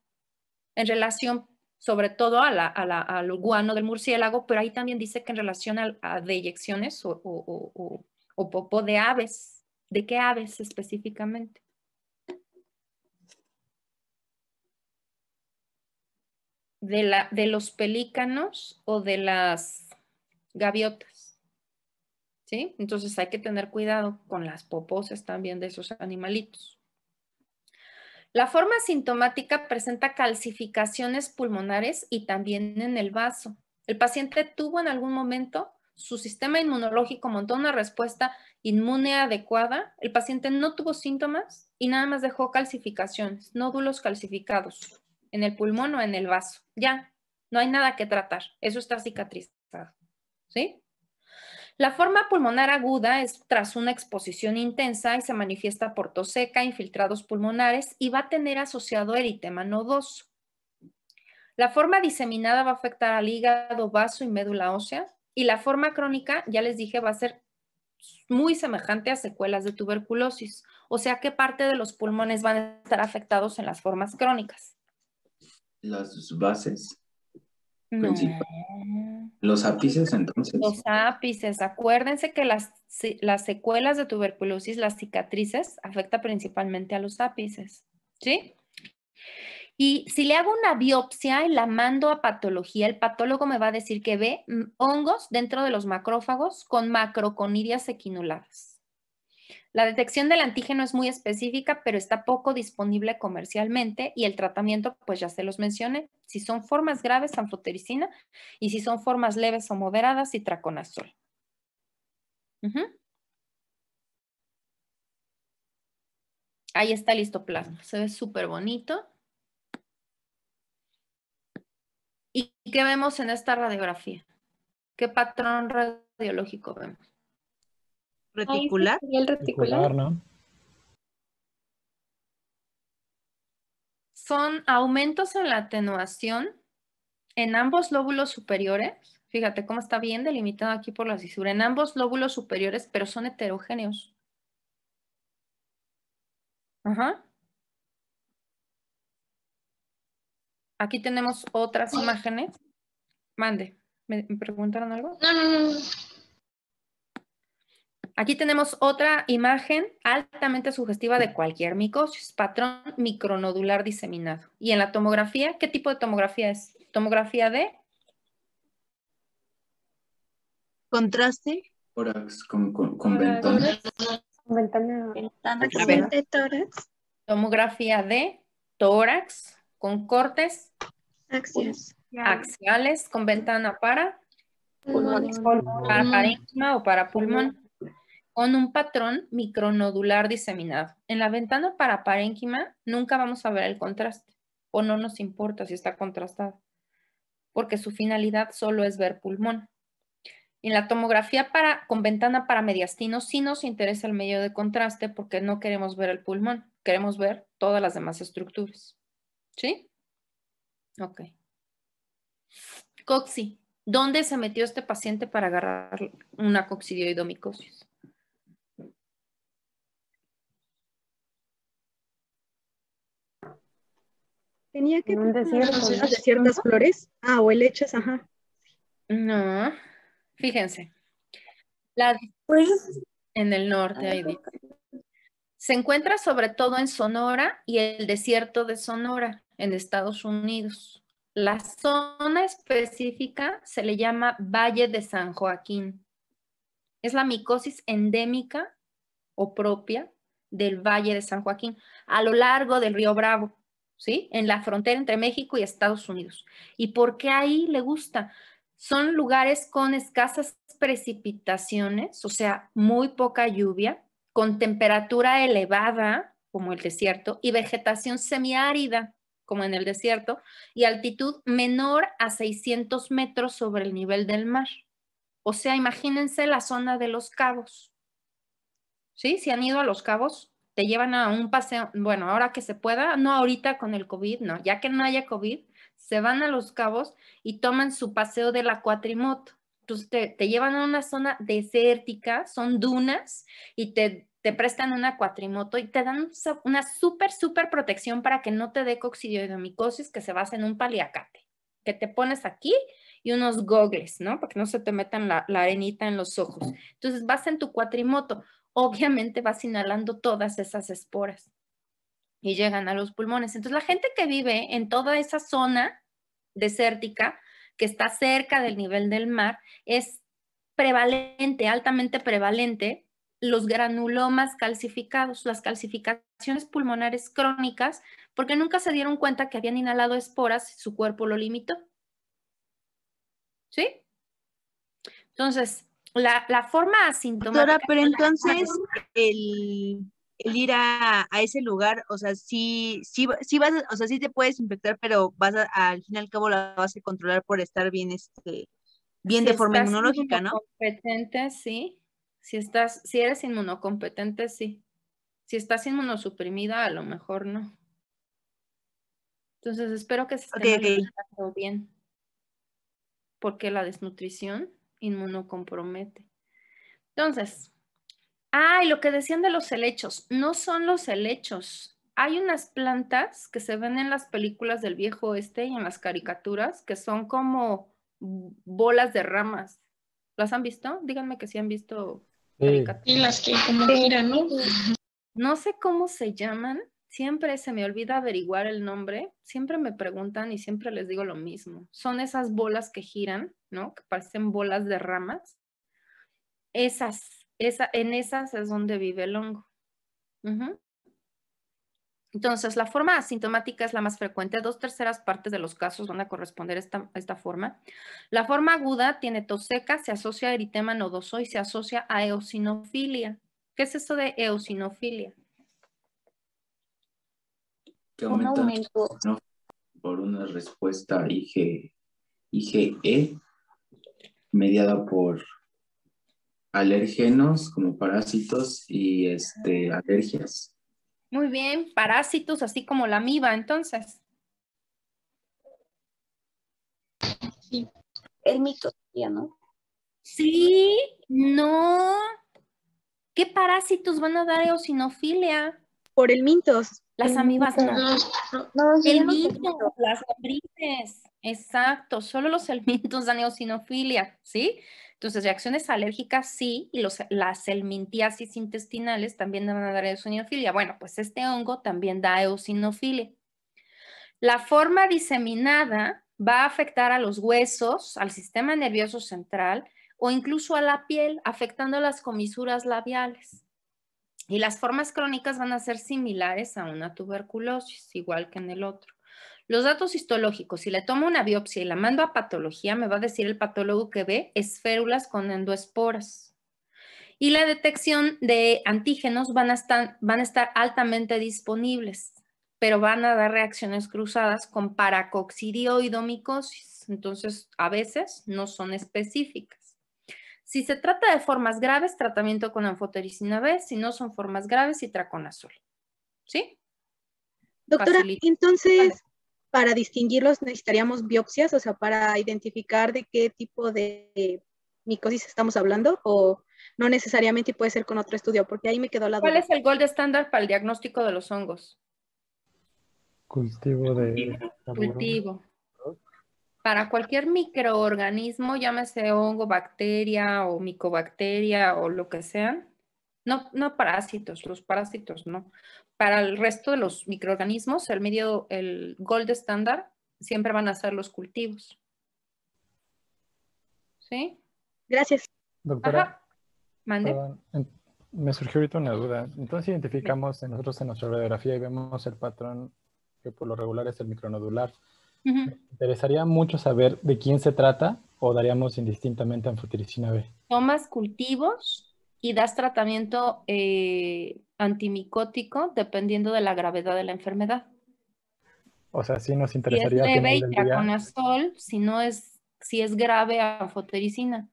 en relación sobre todo al guano del murciélago, pero ahí también dice que en relación a, deyecciones o, o, de aves. ¿De qué aves específicamente? De, los pelícanos o de las gaviotas. ¿Sí? Entonces hay que tener cuidado con las poposas también de esos animalitos. La forma sintomática presenta calcificaciones pulmonares y también en el vaso. El paciente tuvo en algún momento su sistema inmunológico montó una respuesta inmune adecuada, el paciente no tuvo síntomas y nada más dejó calcificaciones, nódulos calcificados en el pulmón o en el vaso. Ya, no hay nada que tratar, eso está cicatrizado. ¿Sí? La forma pulmonar aguda es tras una exposición intensa y se manifiesta por tos seca, infiltrados pulmonares y va a tener asociado eritema nodoso. La forma diseminada va a afectar al hígado, vaso y médula ósea. Y la forma crónica, ya les dije, va a ser muy semejante a secuelas de tuberculosis. O sea, ¿qué parte de los pulmones van a estar afectados en las formas crónicas? Las bases. Los ápices entonces. Los ápices. Acuérdense que las, las secuelas de tuberculosis, las cicatrices, afecta principalmente a los ápices. ¿Sí? Y si le hago una biopsia y la mando a patología, el patólogo me va a decir que ve mm, hongos dentro de los macrófagos con macroconidias equinuladas. La detección del antígeno es muy específica, pero está poco disponible comercialmente y el tratamiento, pues ya se los mencioné, si son formas graves, anfotericina, y si son formas leves o moderadas, citraconazol. Ahí está el histoplasma, se ve súper bonito. ¿Y qué vemos en esta radiografía? ¿Qué patrón radiológico vemos? Reticular. El reticular. ¿no? Son aumentos en la atenuación en ambos lóbulos superiores. Fíjate cómo está bien delimitado aquí por la cisura. En ambos lóbulos superiores, pero son heterogéneos. Ajá. Aquí tenemos otras imágenes. Mande, ¿me preguntaron algo? No, no, no. Aquí tenemos otra imagen altamente sugestiva de cualquier micosis, patrón micronodular diseminado. Y en la tomografía, ¿qué tipo de tomografía es? ¿Tomografía de? Contraste. Tórax con, con, con ventana. Ventana. tórax. Tomografía de tórax con cortes. Axiales. Axiales con ventana para. Pulmones. Para parénquima o para pulmón con un patrón micronodular diseminado. En la ventana para parénquima nunca vamos a ver el contraste o no nos importa si está contrastado, porque su finalidad solo es ver pulmón. En la tomografía para, con ventana para mediastino sí nos interesa el medio de contraste porque no queremos ver el pulmón, queremos ver todas las demás estructuras. ¿Sí? Ok. Coxi, ¿dónde se metió este paciente para agarrar una coxidioidomicosis? Tenía que desierto de ciertas flores. Ah, o leches, ajá. No, fíjense. La pues, en el norte ahí Se encuentra sobre todo en Sonora y el desierto de Sonora, en Estados Unidos. La zona específica se le llama Valle de San Joaquín. Es la micosis endémica o propia del Valle de San Joaquín, a lo largo del río Bravo. ¿sí? En la frontera entre México y Estados Unidos. ¿Y por qué ahí le gusta? Son lugares con escasas precipitaciones, o sea, muy poca lluvia, con temperatura elevada, como el desierto, y vegetación semiárida, como en el desierto, y altitud menor a 600 metros sobre el nivel del mar. O sea, imagínense la zona de los cabos. ¿Sí? ¿Se han ido a los cabos? te llevan a un paseo, bueno, ahora que se pueda, no ahorita con el COVID, no, ya que no haya COVID, se van a Los Cabos y toman su paseo de la cuatrimoto. Entonces te, te llevan a una zona desértica, son dunas y te, te prestan una cuatrimoto y te dan una súper, súper protección para que no te dé coccidioidomicosis que se basa en un paliacate, que te pones aquí y unos gogles, ¿no? Para que no se te metan la, la arenita en los ojos. Entonces vas en tu cuatrimoto obviamente vas inhalando todas esas esporas y llegan a los pulmones. Entonces, la gente que vive en toda esa zona desértica, que está cerca del nivel del mar, es prevalente, altamente prevalente, los granulomas calcificados, las calcificaciones pulmonares crónicas, porque nunca se dieron cuenta que habían inhalado esporas y su cuerpo lo limitó. ¿Sí? Entonces, la, la forma asintomática. pero entonces el, ir a, ese lugar, o sea, sí, vas, o sea, sí te puedes infectar, pero vas al fin y al cabo la vas a controlar por estar bien, este, bien de forma inmunológica, ¿no? Competente, sí. Si estás, si eres inmunocompetente, sí. Si estás inmunosuprimida, a lo mejor no. Entonces espero que se esté bien. Porque la desnutrición inmunocompromete. Entonces, ay, lo que decían de los helechos, no son los helechos. Hay unas plantas que se ven en las películas del viejo oeste y en las caricaturas que son como bolas de ramas. ¿Las han visto? Díganme que si han visto caricaturas. las que ¿no? No sé cómo se llaman, siempre se me olvida averiguar el nombre, siempre me preguntan y siempre les digo lo mismo. Son esas bolas que giran, ¿no? Que parecen bolas de ramas. Esas, en esas es donde vive el hongo. Entonces, la forma asintomática es la más frecuente. Dos terceras partes de los casos van a corresponder a esta, esta forma. La forma aguda tiene tos seca, se asocia a eritema nodoso y se asocia a eosinofilia. ¿Qué es esto de eosinofilia? que aumenta por una respuesta IG, IgE mediada por alérgenos como parásitos y este, alergias. Muy bien, parásitos así como la amiba, entonces. Sí, el ¿no? Sí, no. ¿Qué parásitos van a dar eosinofilia? Por el mito? Las amibas no. las lombrices. Exacto, solo los helmintos (laughs) dan eosinofilia, ¿sí? Entonces, reacciones alérgicas sí, y los, las helmintiasis intestinales también van a dar eosinofilia. Bueno, pues este hongo también da eosinofilia. La forma diseminada va a afectar a los huesos, al sistema nervioso central o incluso a la piel, afectando las comisuras labiales. Y las formas crónicas van a ser similares a una tuberculosis, igual que en el otro. Los datos histológicos, si le tomo una biopsia y la mando a patología, me va a decir el patólogo que ve esférulas con endoesporas. Y la detección de antígenos van a estar, van a estar altamente disponibles, pero van a dar reacciones cruzadas con paracoxidioidomicosis. Entonces, a veces no son específicas. Si se trata de formas graves, tratamiento con anfotericina B. Si no son formas graves, citraconazol. ¿Sí? Doctora, entonces, para distinguirlos necesitaríamos biopsias, o sea, para identificar de qué tipo de micosis estamos hablando o no necesariamente puede ser con otro estudio, porque ahí me quedó la duda. ¿Cuál es el gol de estándar para el diagnóstico de los hongos? Cultivo de... Cultivo para cualquier microorganismo, llámese hongo, bacteria o micobacteria o lo que sean, no, no parásitos, los parásitos no. Para el resto de los microorganismos, el medio, el gold estándar, siempre van a ser los cultivos. ¿Sí? Gracias. Doctora. Mande. me surgió ahorita una duda. Entonces identificamos nosotros en nuestra radiografía y vemos el patrón que por lo regular es el micronodular. Me interesaría mucho saber de quién se trata o daríamos indistintamente anfotericina B. Tomas cultivos y das tratamiento eh, antimicótico dependiendo de la gravedad de la enfermedad. O sea, sí nos interesaría. Si es leve, sol, si no es, si es grave, anfotericina.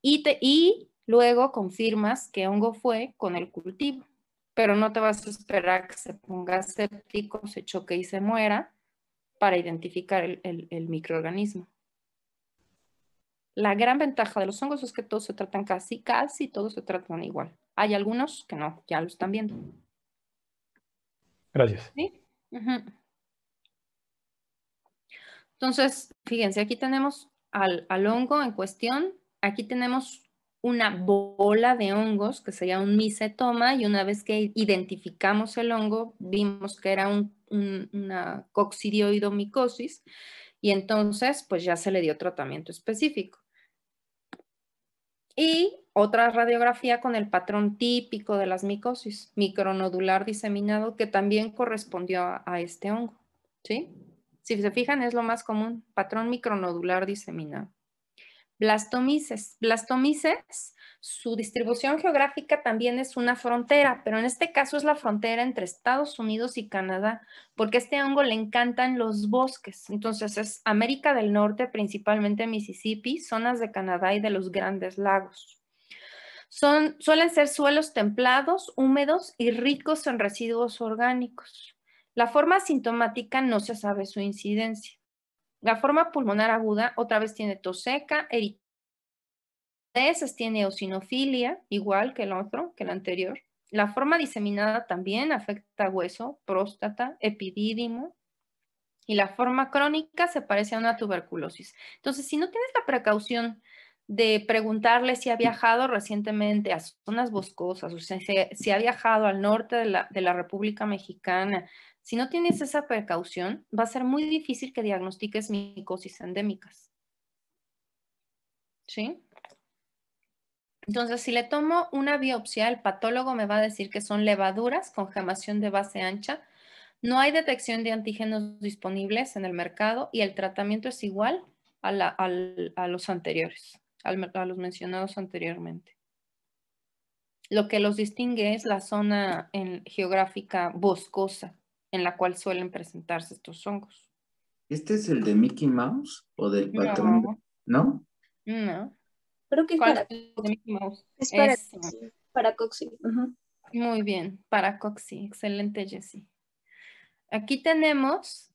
Y, y luego confirmas que hongo fue con el cultivo, pero no te vas a esperar que se ponga séptico, se choque y se muera para identificar el, microorganismo. La gran ventaja de los hongos es que todos se tratan casi, casi todos se tratan igual. Hay algunos que no, ya lo están viendo. Gracias. Entonces, fíjense, aquí tenemos al, hongo en cuestión, aquí tenemos una bola de hongos que sería un micetoma y una vez que identificamos el hongo vimos que era una coccidioidomicosis y entonces pues ya se le dio tratamiento específico. Y otra radiografía con el patrón típico de las micosis, micronodular diseminado que también correspondió a, a este hongo. ¿sí? Si se fijan es lo más común, patrón micronodular diseminado blastomices. Blastomices, su distribución geográfica también es una frontera, pero en este caso es la frontera entre Estados Unidos y Canadá, porque a este hongo le encantan los bosques. Entonces es América del Norte, principalmente Mississippi, zonas de Canadá y de los grandes lagos. Son, suelen ser suelos templados, húmedos y ricos en residuos orgánicos. La forma sintomática no se sabe su incidencia. La forma pulmonar aguda otra vez tiene tos seca, esas tiene eosinofilia, igual que el otro, que el anterior. La forma diseminada también afecta hueso, próstata, epidídimo. Y la forma crónica se parece a una tuberculosis. Entonces, si no tienes la precaución de preguntarle si ha viajado recientemente a zonas boscosas, o sea, si, ha viajado al norte de la República Mexicana, si no tienes esa precaución, va a ser muy difícil que diagnostiques micosis endémicas. Entonces, si le tomo una biopsia, el patólogo me va a decir que son levaduras con gemación de base ancha. No hay detección de antígenos disponibles en el mercado y el tratamiento es igual a, los anteriores, a los mencionados anteriormente. Lo que los distingue es la zona geográfica boscosa en la cual suelen presentarse estos hongos. ¿Este es el de Mickey Mouse o del patrón? No. ¿No? No. Creo que es para, de Mickey Mouse? Es para, Muy bien, para coxie. Excelente, Jessie. Aquí tenemos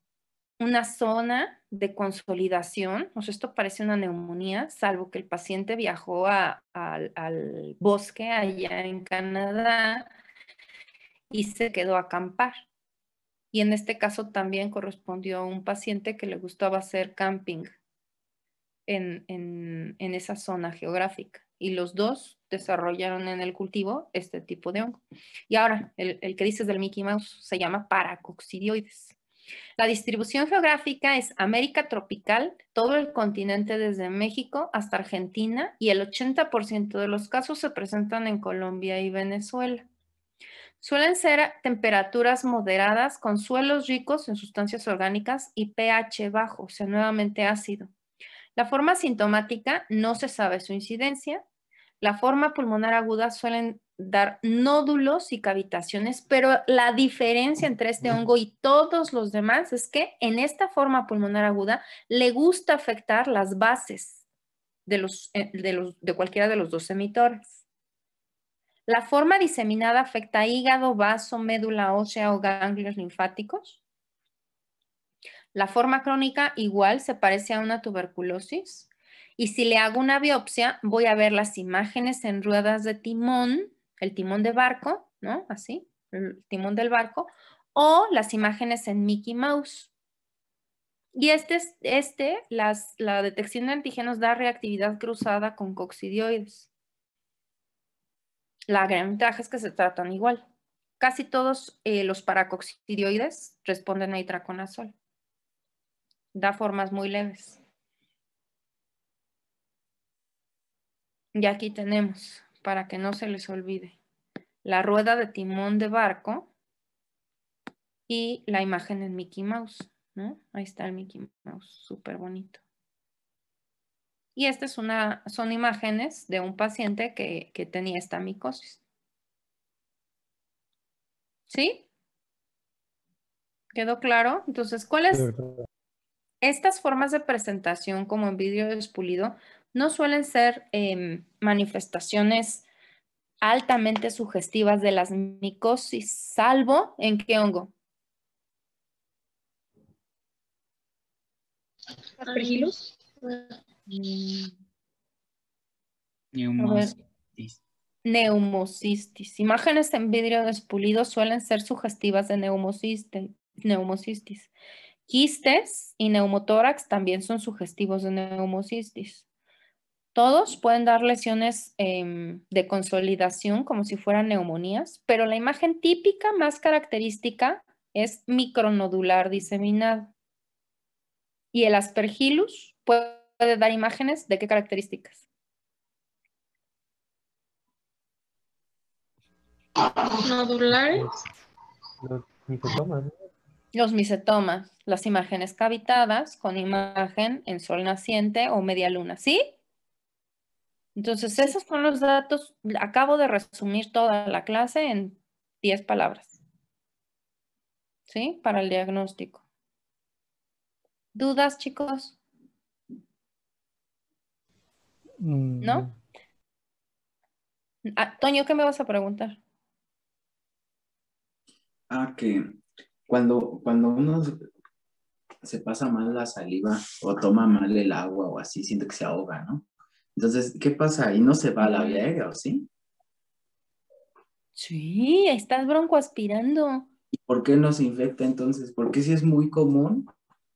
una zona de consolidación, o sea, esto parece una neumonía, salvo que el paciente viajó al bosque allá en Canadá y se quedó a acampar y en este caso también correspondió a un paciente que le gustaba hacer camping en, esa zona geográfica. Y los dos desarrollaron en el cultivo este tipo de hongo. Y ahora, el, que dices del Mickey Mouse se llama paracoccidioides. La distribución geográfica es América tropical, todo el continente desde México hasta Argentina y el 80% de los casos se presentan en Colombia y Venezuela. Suelen ser temperaturas moderadas con suelos ricos en sustancias orgánicas y pH bajo, o sea, nuevamente ácido. La forma sintomática no se sabe su incidencia. La forma pulmonar aguda suelen dar nódulos y cavitaciones, pero la diferencia entre este hongo y todos los demás es que en esta forma pulmonar aguda le gusta afectar las bases de, los, eh, de, de cualquiera de los dos emitores. ¿La forma diseminada afecta hígado, vaso, médula ósea o ganglios linfáticos? La forma crónica igual se parece a una tuberculosis. Y si le hago una biopsia, voy a ver las imágenes en ruedas de timón, el timón de barco, ¿no? Así, el timón del barco, o las imágenes en Mickey Mouse. Y este, este la detección de antígenos da reactividad cruzada con coccidioides. La gran ventaja es que se tratan igual. Casi todos eh, los paracoccidioides responden a itraconazol. Da formas muy leves. Y aquí tenemos, para que no se les olvide, la rueda de timón de barco y la imagen en Mickey Mouse. Ahí está el Mickey Mouse, súper bonito. Y estas son imágenes de un paciente que, tenía esta micosis. ¿Sí? ¿Quedó claro? Entonces, ¿cuáles? Estas formas de presentación, como en vidrio despulido, no suelen ser em, manifestaciones altamente sugestivas de las micosis, salvo en qué hongo. ¿Aspergillus? Mm. Neumocistis. Neumocistis. Imágenes en vidrio despulido suelen ser sugestivas de neumocistis. Quistes y neumotórax también son sugestivos de neumocistis. Todos pueden dar lesiones em, de consolidación como si fueran neumonías, pero la imagen típica más característica es micronodular diseminado. Y el aspergillus puede puede dar imágenes de qué características? Nodulares. Los misetomas. Los misetomas, las imágenes cavitadas con imagen en sol naciente o media luna, ¿sí? Entonces, esos son los datos. Acabo de resumir toda la clase en 10 palabras. ¿Sí? Para el diagnóstico. ¿Dudas, chicos? Mm, ¿No? Ah, Toño, ¿qué me vas a preguntar? Ah, que cuando, cuando uno se pasa mal la saliva o toma mal el agua o así, siente que se ahoga, ¿no? Entonces, ¿qué pasa ¿Y ¿No se va a la vía o sí? Sí, estás aspirando. ¿Y por qué no se infecta entonces? Porque si es muy común,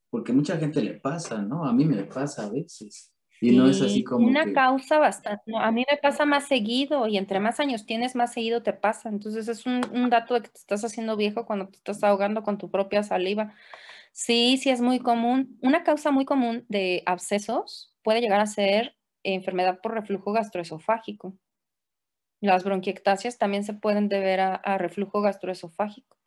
porque mucha gente le pasa, ¿no? A mí me pasa a veces. Y no es así como. Una causa bastante. a mí me pasa más seguido y entre más años tienes, más seguido te pasa. Entonces es un, dato de que te estás haciendo viejo cuando te estás ahogando con tu propia saliva. Sí, sí es muy común. Una causa muy común de abscesos puede llegar a ser enfermedad por reflujo gastroesofágico. Las bronquiectasias también se pueden deber a reflujo gastroesofágico.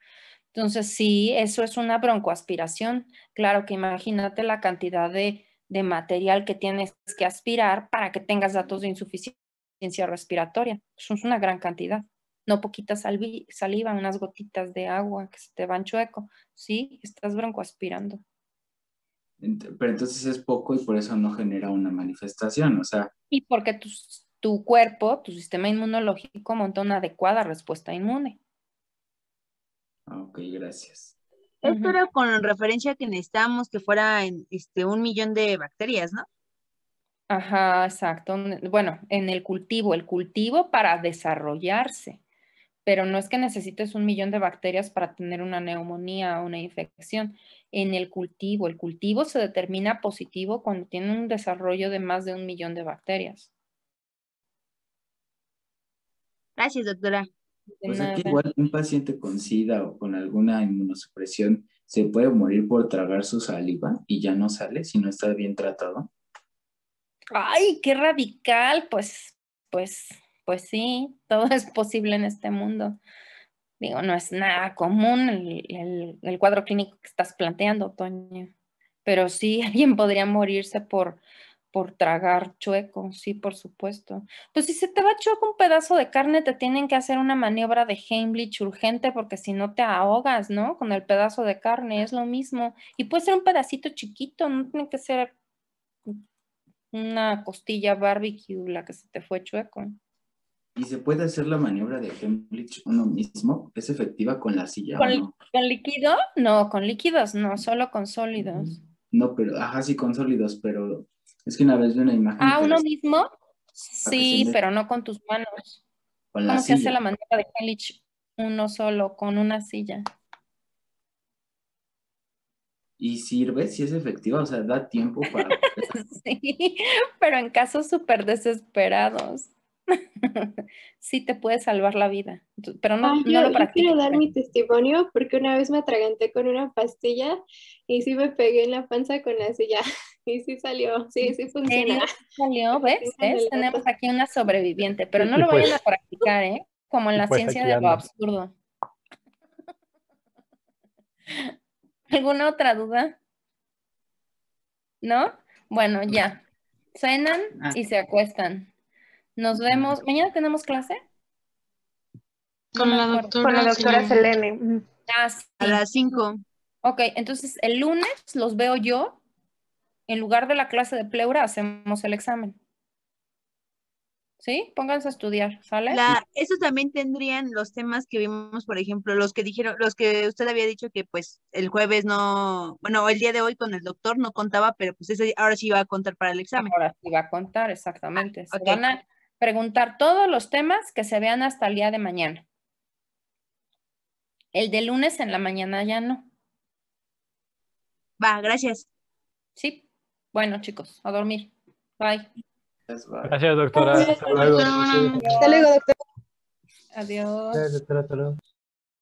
Entonces, sí, eso es una broncoaspiración. Claro que imagínate la cantidad de de material que tienes que aspirar para que tengas datos de insuficiencia respiratoria. Eso es una gran cantidad. No poquita saliva, unas gotitas de agua que se te van chueco. Sí, estás broncoaspirando. Pero entonces es poco y por eso no genera una manifestación, o sea. Y porque tu, tu cuerpo, tu sistema inmunológico monta una adecuada respuesta inmune. Ah, ok, gracias. Esto era con referencia a que necesitábamos que fuera este, un millón de bacterias, ¿no? Ajá, exacto. Bueno, en el cultivo, el cultivo para desarrollarse, pero no es que necesites un millón de bacterias para tener una neumonía o una infección. En el cultivo, el cultivo se determina positivo cuando tiene un desarrollo de más de un millón de bacterias. Gracias, doctora. Pues aquí igual un paciente con SIDA o con alguna inmunosupresión se puede morir por tragar su saliva y ya no sale si no está bien tratado. Ay, qué radical, pues, pues, pues sí, (laughs) todo es posible en este mundo. Digo, no es nada común el, el cuadro clínico que estás planteando, Toño, pero sí (laughs) alguien podría morirse por por tragar chueco, sí, por supuesto. Pues si se te va chueco un pedazo de carne, te tienen que hacer una maniobra de Heimlich urgente porque si no te ahogas, ¿no? Con el pedazo de carne, es lo mismo. Y puede ser un pedacito chiquito, no tiene que ser una costilla barbecue la que se te fue chueco. ¿Y se puede hacer la maniobra de Heimlich uno mismo? ¿Es efectiva con la silla? ¿con líquido? No, con líquidos no, solo con sólidos. No, pero, ajá, sí, con sólidos, pero es que una vez de una imagen. Ah, uno mismo. Sí, pero no con tus manos. ¿Cómo se hace la manera de Helich? Uno solo, con una silla. ¿Y sirve? Si es efectiva, o sea, da tiempo para... (laughs) sí, pero en casos súper desesperados. (laughs) sí te puede salvar la vida, pero no, lo practico. Yo quiero dar mi testimonio porque una vez me atraganté con una pastilla y sí me pegué en la panza con la silla. (laughs) Sí, sí salió, sí, sí funciona. salió, (laughs) ¿ves? Tenemos aquí una sobreviviente, pero no lo vayan pues a practicar, ¿eh? Como en la pues ciencia de lo absurdo. (laughs) ¿Alguna otra duda? ¿No? Bueno, ya. Cenan ah. y se acuestan. Nos mm. vemos. ¿Mañana tenemos clase? Con la doctora, Selene. Ah, a las 5. Ok, entonces el lunes los veo yo en lugar de la clase de pleura, hacemos el examen. ¿Sí? Pónganse a estudiar, ¿sale? eso también tendrían los temas que vimos, por ejemplo, los que dijeron, los que usted había dicho que pues el jueves no, bueno, el día de hoy con el doctor no contaba, pero pues ese ahora sí iba a contar para el examen. Ahora sí va a contar, exactamente. Ah, se van a preguntar todos los temas que se vean hasta el día de mañana. El de lunes en la mañana ya no. Va, gracias. Sí. Bueno, chicos, a dormir. Bye. Gracias, doctora. Hasta luego, doctora. Hasta luego, Adiós.